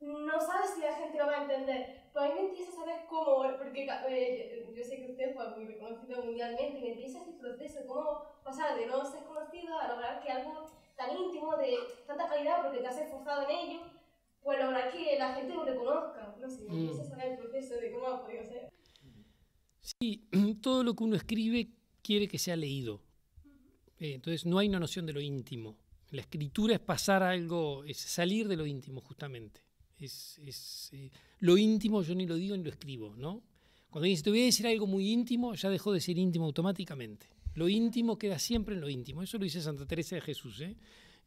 no sabes si la gente lo va a entender. Pero a mí me interesa saber cómo, porque eh, yo, sé que usted fue pues, muy reconocido mundialmente, me interesa ese proceso, cómo pasar de no ser conocido a lograr que algo tan íntimo, de tanta calidad, porque te has esforzado en ello, pues lograr que la gente lo reconozca. No sé, me interesa saber el proceso de cómo ha podido ser. Sí, todo lo que uno escribe quiere que sea leído eh, entonces no hay una noción de lo íntimo. La escritura es pasar algo, es salir de lo íntimo justamente. Es, eh, lo íntimo yo ni lo digo ni lo escribo, ¿no? Cuando dice, te voy a decir algo muy íntimo, ya dejó de ser íntimo automáticamente. Lo íntimo queda siempre en lo íntimo. Eso lo dice Santa Teresa de Jesús, ¿eh?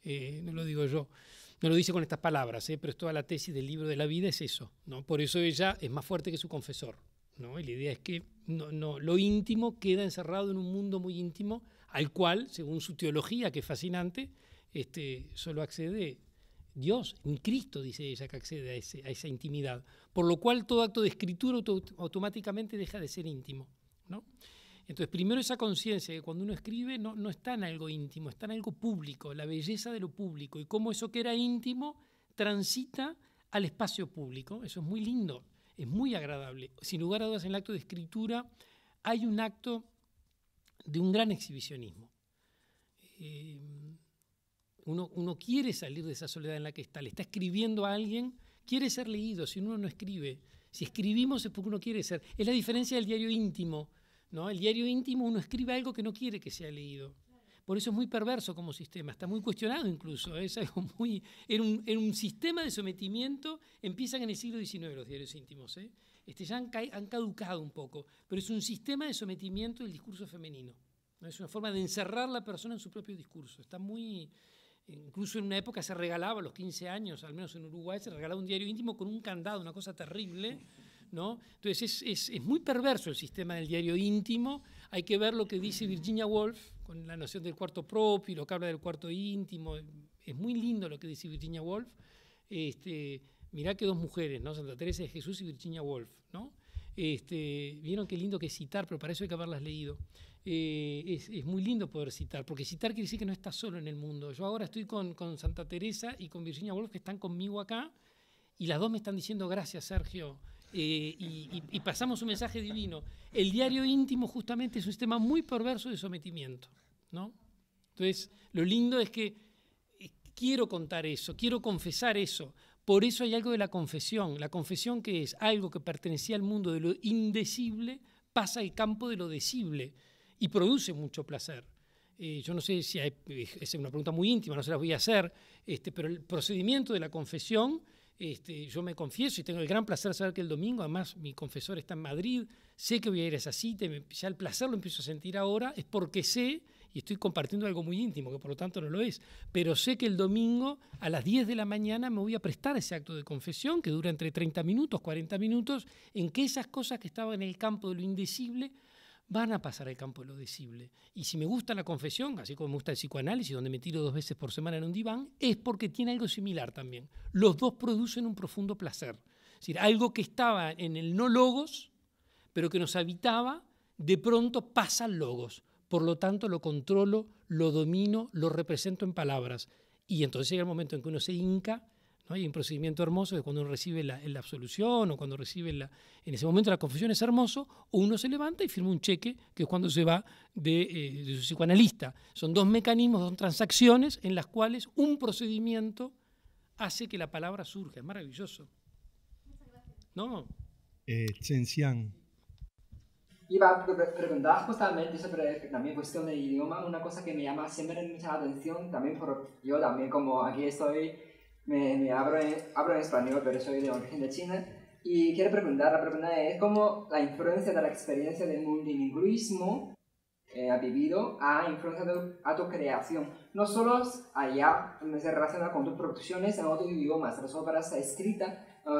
eh no lo digo yo, no lo dice con estas palabras, pero es toda la tesis del libro de la vida, es eso. ¿no? Por eso ella es más fuerte que su confesor. ¿no? Y la idea es que no, no, lo íntimo queda encerrado en un mundo muy íntimo al cual, según su teología, que es fascinante, este, solo accede Dios, en Cristo, dice ella, que accede a, esa intimidad. Por lo cual todo acto de escritura automáticamente deja de ser íntimo. ¿no? Entonces, primero esa conciencia que cuando uno escribe no, no está en algo íntimo, está en algo público, la belleza de lo público y cómo eso que era íntimo transita al espacio público. Eso es muy lindo, es muy agradable. Sin lugar a dudas, en el acto de escritura hay un acto de un gran exhibicionismo. Eh, uno, quiere salir de esa soledad en la que está, le está escribiendo a alguien, quiere ser leído, si uno no escribe, si escribimos es porque uno quiere ser. Es la diferencia del diario íntimo, ¿no? El diario íntimo uno escribe algo que no quiere que sea leído. Por eso es muy perverso como sistema, está muy cuestionado incluso, ¿eh? es algo muy... En un, en un sistema de sometimiento empiezan en el siglo XIX los diarios íntimos, ¿eh? este, ya han, caducado un poco, pero es un sistema de sometimiento del discurso femenino. Es una forma de encerrar la persona en su propio discurso. Está muy, incluso en una época se regalaba a los 15 años, al menos en Uruguay, se regalaba un diario íntimo con un candado, una cosa terrible. ¿no? Entonces es, muy perverso el sistema del diario íntimo. Hay que ver lo que dice Virginia Woolf con la noción del cuarto propio, y lo que habla del cuarto íntimo. Es muy lindo lo que dice Virginia Woolf. Este, mirá que dos mujeres, ¿no? Santa Teresa de Jesús y Virginia Woolf, ¿no? Este, Vieron qué lindo que citar, pero para eso hay que haberlas leído. Eh, es, muy lindo poder citar, porque citar quiere decir que no estás solo en el mundo. Yo ahora estoy con, Santa Teresa y con Virginia Woolf, que están conmigo acá, y las dos me están diciendo gracias, Sergio. Eh, y, pasamos un mensaje divino. El diario íntimo justamente es un sistema muy perverso de sometimiento, ¿no? Entonces, lo lindo es que quiero contar eso, quiero confesar eso, por eso hay algo de la confesión. La confesión que es algo que pertenecía al mundo de lo indecible pasa al campo de lo decible y produce mucho placer. Eh, yo no sé si es una pregunta muy íntima, no se las voy a hacer, este, pero el procedimiento de la confesión, este, yo me confieso y tengo el gran placer de saber que el domingo, además mi confesor está en Madrid, sé que voy a ir a esa cita, y ya el placer lo empiezo a sentir ahora, es porque sé y estoy compartiendo algo muy íntimo, que por lo tanto no lo es, pero sé que el domingo a las 10 de la mañana me voy a prestar ese acto de confesión, que dura entre 30 minutos, 40 minutos, en que esas cosas que estaban en el campo de lo indecible van a pasar al campo de lo decible. Y si me gusta la confesión, así como me gusta el psicoanálisis, donde me tiro dos veces por semana en un diván, es porque tiene algo similar también. Los dos producen un profundo placer. Es decir, algo que estaba en el no logos, pero que nos habitaba, de pronto pasa al logos por lo tanto lo controlo, lo domino, lo represento en palabras. Y entonces llega el momento en que uno se hinca, ¿no? hay un procedimiento hermoso de cuando uno recibe la, absolución o cuando recibe la, en ese momento la confesión es hermoso, uno se levanta y firma un cheque, que es cuando se va de, eh, su psicoanalista. Son dos mecanismos, son transacciones en las cuales un procedimiento hace que la palabra surja, es maravilloso. Muchas gracias. No. Eh, iba a preguntar justamente sobre también cuestión de idioma, una cosa que me llama siempre mucha atención, también por yo también como aquí estoy, me, me abro en, español, pero soy de origen de China, y quiero preguntar, la pregunta es cómo la influencia de la experiencia del multilingüismo eh, ha vivido ha influenciado a tu creación, no solo allá se relaciona con tus producciones en otros idiomas, las obras escritas,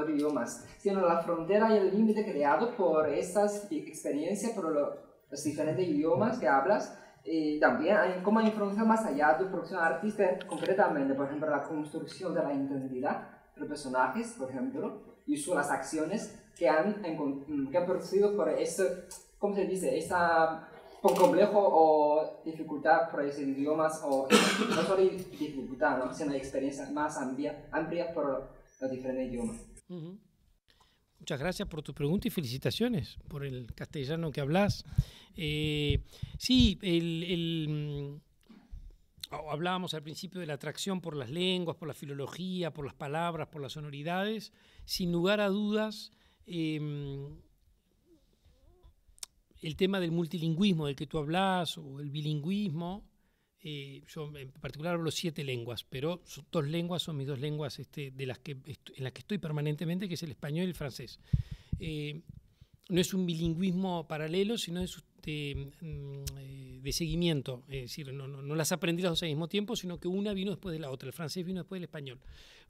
idiomas, sino la frontera y el límite creado por estas experiencias, por los diferentes idiomas que hablas, y eh, también hay, cómo influenciar más allá de tu producción artística, concretamente, por ejemplo, la construcción de la identidad de los personajes, por ejemplo, y son las acciones que han, mm, que producido por ese, ¿cómo se dice?, complejo o dificultad por esos idiomas, o no solo dificultad, sino experiencia más amplia, amplia por los diferentes idiomas. Muchas gracias por tu pregunta y felicitaciones por el castellano que hablas. Eh, sí, el, mm, oh, hablábamos al principio de la atracción por las lenguas, por la filología, por las palabras, por las sonoridades. Sin lugar a dudas, em, el tema del multilingüismo del que tú hablas o el bilingüismo yo eh, en particular hablo siete lenguas, pero dos lenguas son mis dos lenguas este, de las que en las que estoy permanentemente, que es el español y el francés. Eh, no es un bilingüismo paralelo, sino es este, mm, eh, de, seguimiento. Es decir, no, no, las aprendí las dos al mismo tiempo, sino que una vino después de la otra. El francés vino después del español.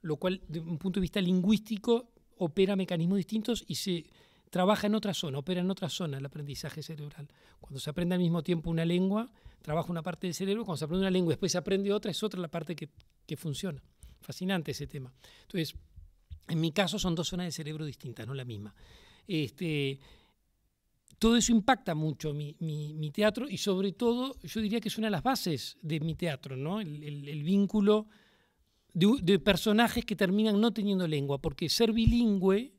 Lo cual, de un punto de vista lingüístico, opera mecanismos distintos y se trabaja en otra zona, opera en otra zona el aprendizaje cerebral. Cuando se aprende al mismo tiempo una lengua, Trabajo una parte del cerebro, cuando se aprende una lengua y después se aprende otra, es otra la parte que, funciona. Fascinante ese tema. Entonces, en mi caso son dos zonas de cerebro distintas, no la misma. Este, todo eso impacta mucho mi, teatro y sobre todo yo diría que es una de las bases de mi teatro, ¿no? el, vínculo de, personajes que terminan no teniendo lengua, porque ser bilingüe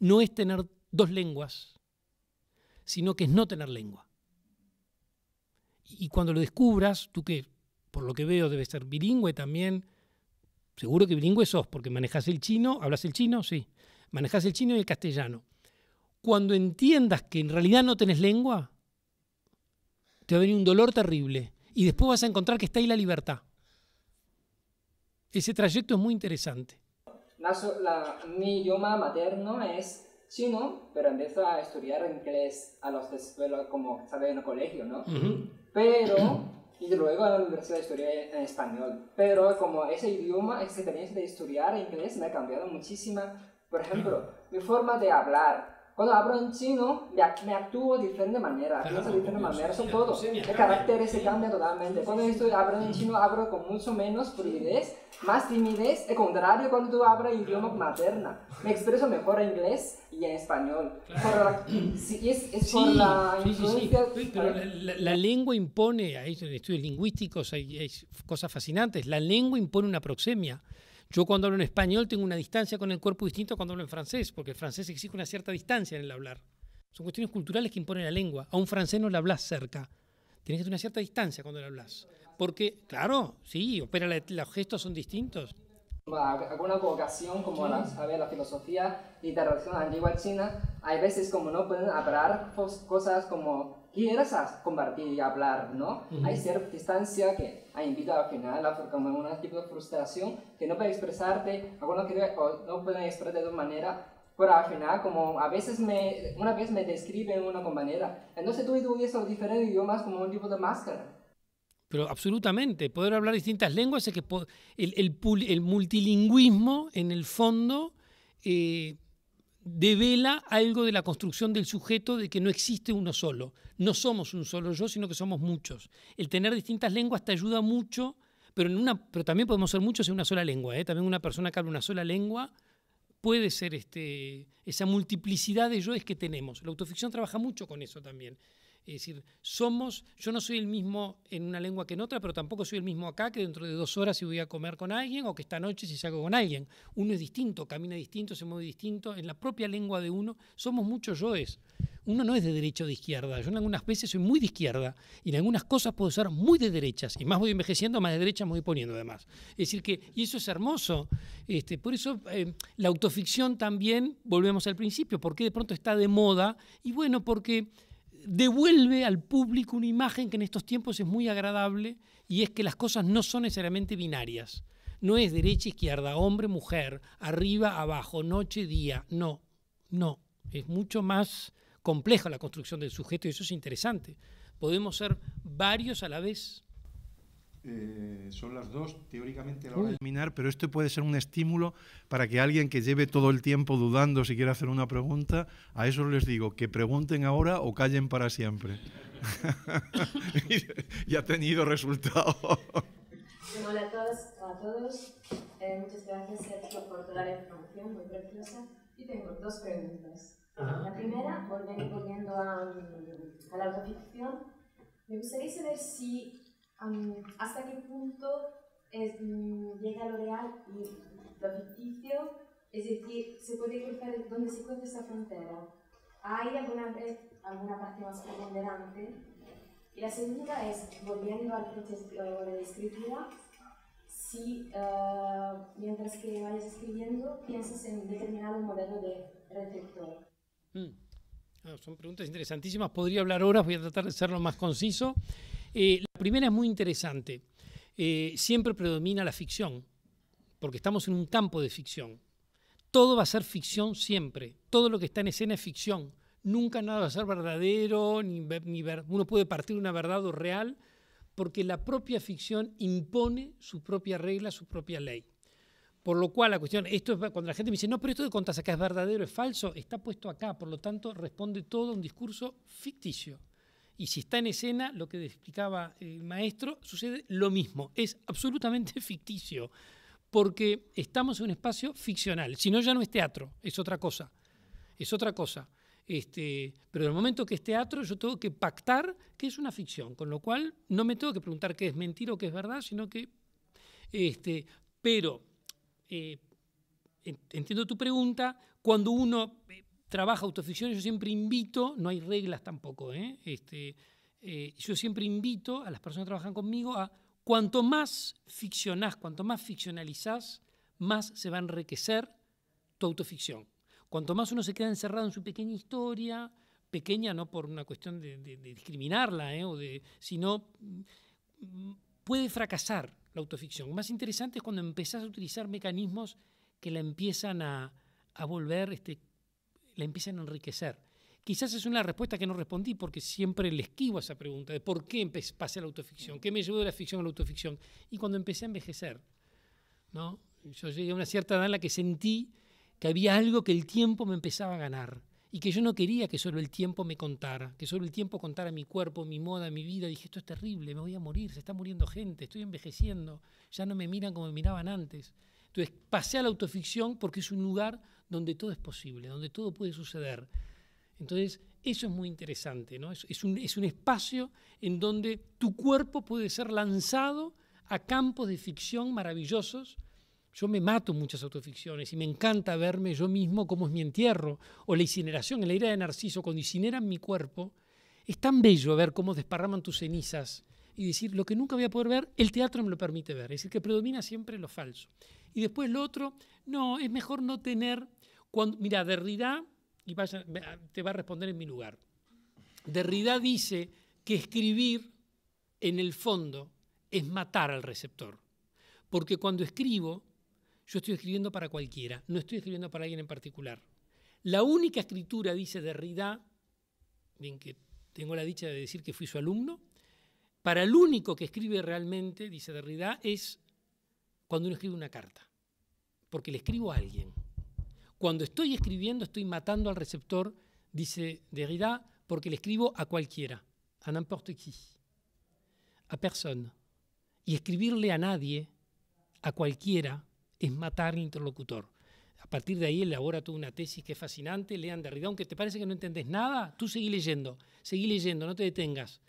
no es tener dos lenguas, sino que es no tener lengua. Y cuando lo descubras, tú que por lo que veo debes ser bilingüe también, seguro que bilingüe sos, porque manejas el chino, hablas el chino, sí, manejas el chino y el castellano. Cuando entiendas que en realidad no tenés lengua, te va a venir un dolor terrible y después vas a encontrar que está ahí la libertad. Ese trayecto es muy interesante. mi idioma materno es chino, pero empiezo a estudiar inglés a los de como, ¿sabes? En el colegio, ¿no? pero, y luego a la Universidad de Historia en español, pero como ese idioma, esa experiencia de estudiar inglés me ha cambiado muchísimo. Por ejemplo, mi forma de hablar, cuando hablo en chino, me, actúo de diferente manera, pienso de diferente manera, son todo. el carácter se cambia totalmente. Cuando estoy hablando en chino, hablo con mucho menos fluidez, más timidez. al contrario, cuando tú hablas idioma materna, me expreso mejor en inglés y en español. Claro. sí, sí, la pero la, lengua impone, hay estudios lingüísticos, hay cosas fascinantes. La lengua impone una proxemia. Yo cuando hablo en español tengo una distancia con el cuerpo distinta cuando hablo en francés, porque el francés exige una cierta distancia en el hablar. Son cuestiones culturales que impone la lengua. A un francés no le hablas cerca. Tienes que tener una cierta distancia cuando le hablas. Porque, claro, sí, opera los gestos son distintos. Alguna vocación como la, la filosofía y la tradición antigua china, hay veces como no pueden hablar cosas como quieras compartir y hablar, ¿no? Hay cierta distancia que ha invitado al final a como un tipo de frustración que no puede expresarte, no puede expresarte de otra manera, pero al final, como a veces me, una vez me describen una compañera, entonces tú y tú y diferentes idiomas como un tipo de máscara. Pero absolutamente, poder hablar distintas lenguas es que el, el, multilingüismo en el fondo... Eh, devela algo de la construcción del sujeto de que no existe uno solo. No somos un solo yo, sino que somos muchos. El tener distintas lenguas te ayuda mucho, pero, también podemos ser muchos en una sola lengua. ¿eh? También una persona que habla una sola lengua puede ser este, esa multiplicidad de yoes que tenemos. La autoficción trabaja mucho con eso también. Es decir, somos, yo no soy el mismo en una lengua que en otra, pero tampoco soy el mismo acá que dentro de dos horas si voy a comer con alguien o que esta noche si salgo con alguien. Uno es distinto, camina distinto, se mueve distinto. En la propia lengua de uno somos muchos yoes. Uno no es de derecha o de izquierda. Yo en algunas veces soy muy de izquierda y en algunas cosas puedo ser muy de derechas. Y más voy envejeciendo, más de derecha me voy poniendo además. Es decir que, y eso es hermoso. Este, por eso eh, la autoficción también, volvemos al principio, por qué de pronto está de moda. Y bueno, porque devuelve al público una imagen que en estos tiempos es muy agradable y es que las cosas no son necesariamente binarias. No es derecha, izquierda, hombre, mujer, arriba, abajo, noche, día. No, no. Es mucho más compleja la construcción del sujeto y eso es interesante. Podemos ser varios a la vez. Eh, son las dos teóricamente la hora de terminar, pero esto puede ser un estímulo para que alguien que lleve todo el tiempo dudando si quiere hacer una pregunta, a eso les digo, que pregunten ahora o callen para siempre. y, ha tenido resultado. Hola a todos, a todos. Eh, muchas gracias por toda la información, muy preciosa. Y tengo dos preguntas. La primera, volviendo a, a la autoficción, me gustaría saber si hasta qué punto mm, llega lo real y lo ficticio, es decir, se puede cruzar dónde se encuentra esa frontera. ¿Hay alguna, alguna parte más preponderante? Y la segunda es, volviendo al proceso de eh, escritura, si eh, mientras que vayas escribiendo piensas en determinado modelo de receptor. Mm. Ah, son preguntas interesantísimas. Podría hablar horas, voy a tratar de ser lo más conciso. Eh, la primera es muy interesante. Eh, siempre predomina la ficción, porque estamos en un campo de ficción. Todo va a ser ficción siempre. Todo lo que está en escena es ficción. Nunca nada va a ser verdadero, ni, uno puede partir de una verdad o real, porque la propia ficción impone su propia regla, su propia ley. Por lo cual la cuestión, esto cuando la gente me dice, no, pero esto de contas acá es verdadero, es falso, está puesto acá, por lo tanto responde todo a un discurso ficticio. Y si está en escena, lo que explicaba el maestro, sucede lo mismo. Es absolutamente ficticio, porque estamos en un espacio ficcional. Si no, ya no es teatro, es otra cosa. Es otra cosa. Este, pero en el momento que es teatro, yo tengo que pactar que es una ficción, con lo cual no me tengo que preguntar qué es mentira o qué es verdad, sino que. Este, pero eh, entiendo tu pregunta, cuando uno eh, trabaja autoficción, yo siempre invito, no hay reglas tampoco, ¿eh? Este, eh, yo siempre invito a las personas que trabajan conmigo a cuanto más ficcionás, cuanto más ficcionalizás, más se va a enriquecer tu autoficción. Cuanto más uno se queda encerrado en su pequeña historia, pequeña no por una cuestión de, discriminarla, ¿eh? sino mm, puede fracasar la autoficción. Más interesante es cuando empezás a utilizar mecanismos que la empiezan a, volver este, la empiezan a enriquecer. Quizás es una respuesta que no respondí porque siempre le esquivo a esa pregunta de por qué pasé a la autoficción, qué me llevó de la ficción a la autoficción. Y cuando empecé a envejecer, ¿no? yo llegué a una cierta edad en la que sentí que había algo que el tiempo me empezaba a ganar y que yo no quería que solo el tiempo me contara, que solo el tiempo contara mi cuerpo, mi moda, mi vida. Dije, esto es terrible, me voy a morir, se está muriendo gente, estoy envejeciendo, ya no me miran como me miraban antes. Entonces pasé a la autoficción porque es un lugar donde todo es posible, donde todo puede suceder. Entonces, eso es muy interesante, ¿no? Es, un, espacio en donde tu cuerpo puede ser lanzado a campos de ficción maravillosos. Yo me mato muchas autoficciones y me encanta verme yo mismo cómo es mi entierro o la incineración, en la ira de Narciso, cuando incineran mi cuerpo, es tan bello ver cómo desparraman tus cenizas y decir, lo que nunca voy a poder ver, el teatro me lo permite ver. Es decir, que predomina siempre lo falso. Y después lo otro, no, es mejor no tener... Cuando, mira, Derrida, y te va a responder en mi lugar, Derrida dice que escribir, en el fondo, es matar al receptor. Porque cuando escribo, yo estoy escribiendo para cualquiera, no estoy escribiendo para alguien en particular. La única escritura, dice Derrida, bien que tengo la dicha de decir que fui su alumno, para el único que escribe realmente, dice Derrida, es cuando uno escribe una carta, porque le escribo a alguien. Cuando estoy escribiendo, estoy matando al receptor, dice Derrida, porque le escribo a cualquiera, a n'importe qui, a persona. Y escribirle a nadie, a cualquiera, es matar al interlocutor. A partir de ahí elabora toda una tesis que es fascinante, lean Derrida, aunque te parece que no entendés nada, tú seguí leyendo, seguí leyendo, no te detengas.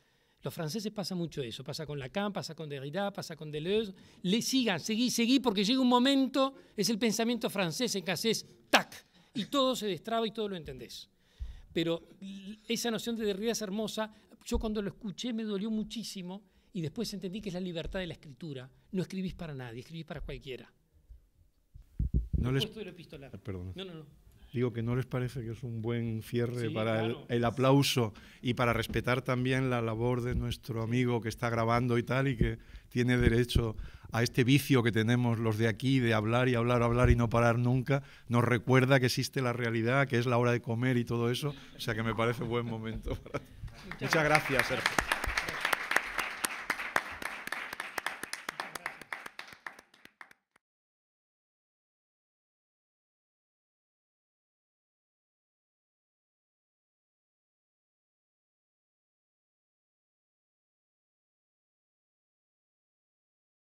Los franceses pasa mucho eso, pasa con Lacan, pasa con Derrida, pasa con Deleuze. Le sigan, seguí, seguí, porque llega un momento, es el pensamiento francés en que haces tac, y todo se destraba y todo lo entendés. Pero esa noción de Derrida es hermosa. Yo cuando lo escuché me dolió muchísimo y después entendí que es la libertad de la escritura. No escribís para nadie, escribís para cualquiera. No les... Ah, perdón. No, no, no digo que no les parece que es un buen cierre para el, aplauso y para respetar también la labor de nuestro amigo que está grabando y tal y que tiene derecho a este vicio que tenemos los de aquí de hablar y hablar, hablar y no parar nunca, nos recuerda que existe la realidad, que es la hora de comer y todo eso, o sea que me parece buen momento. Muchas gracias, Sergio.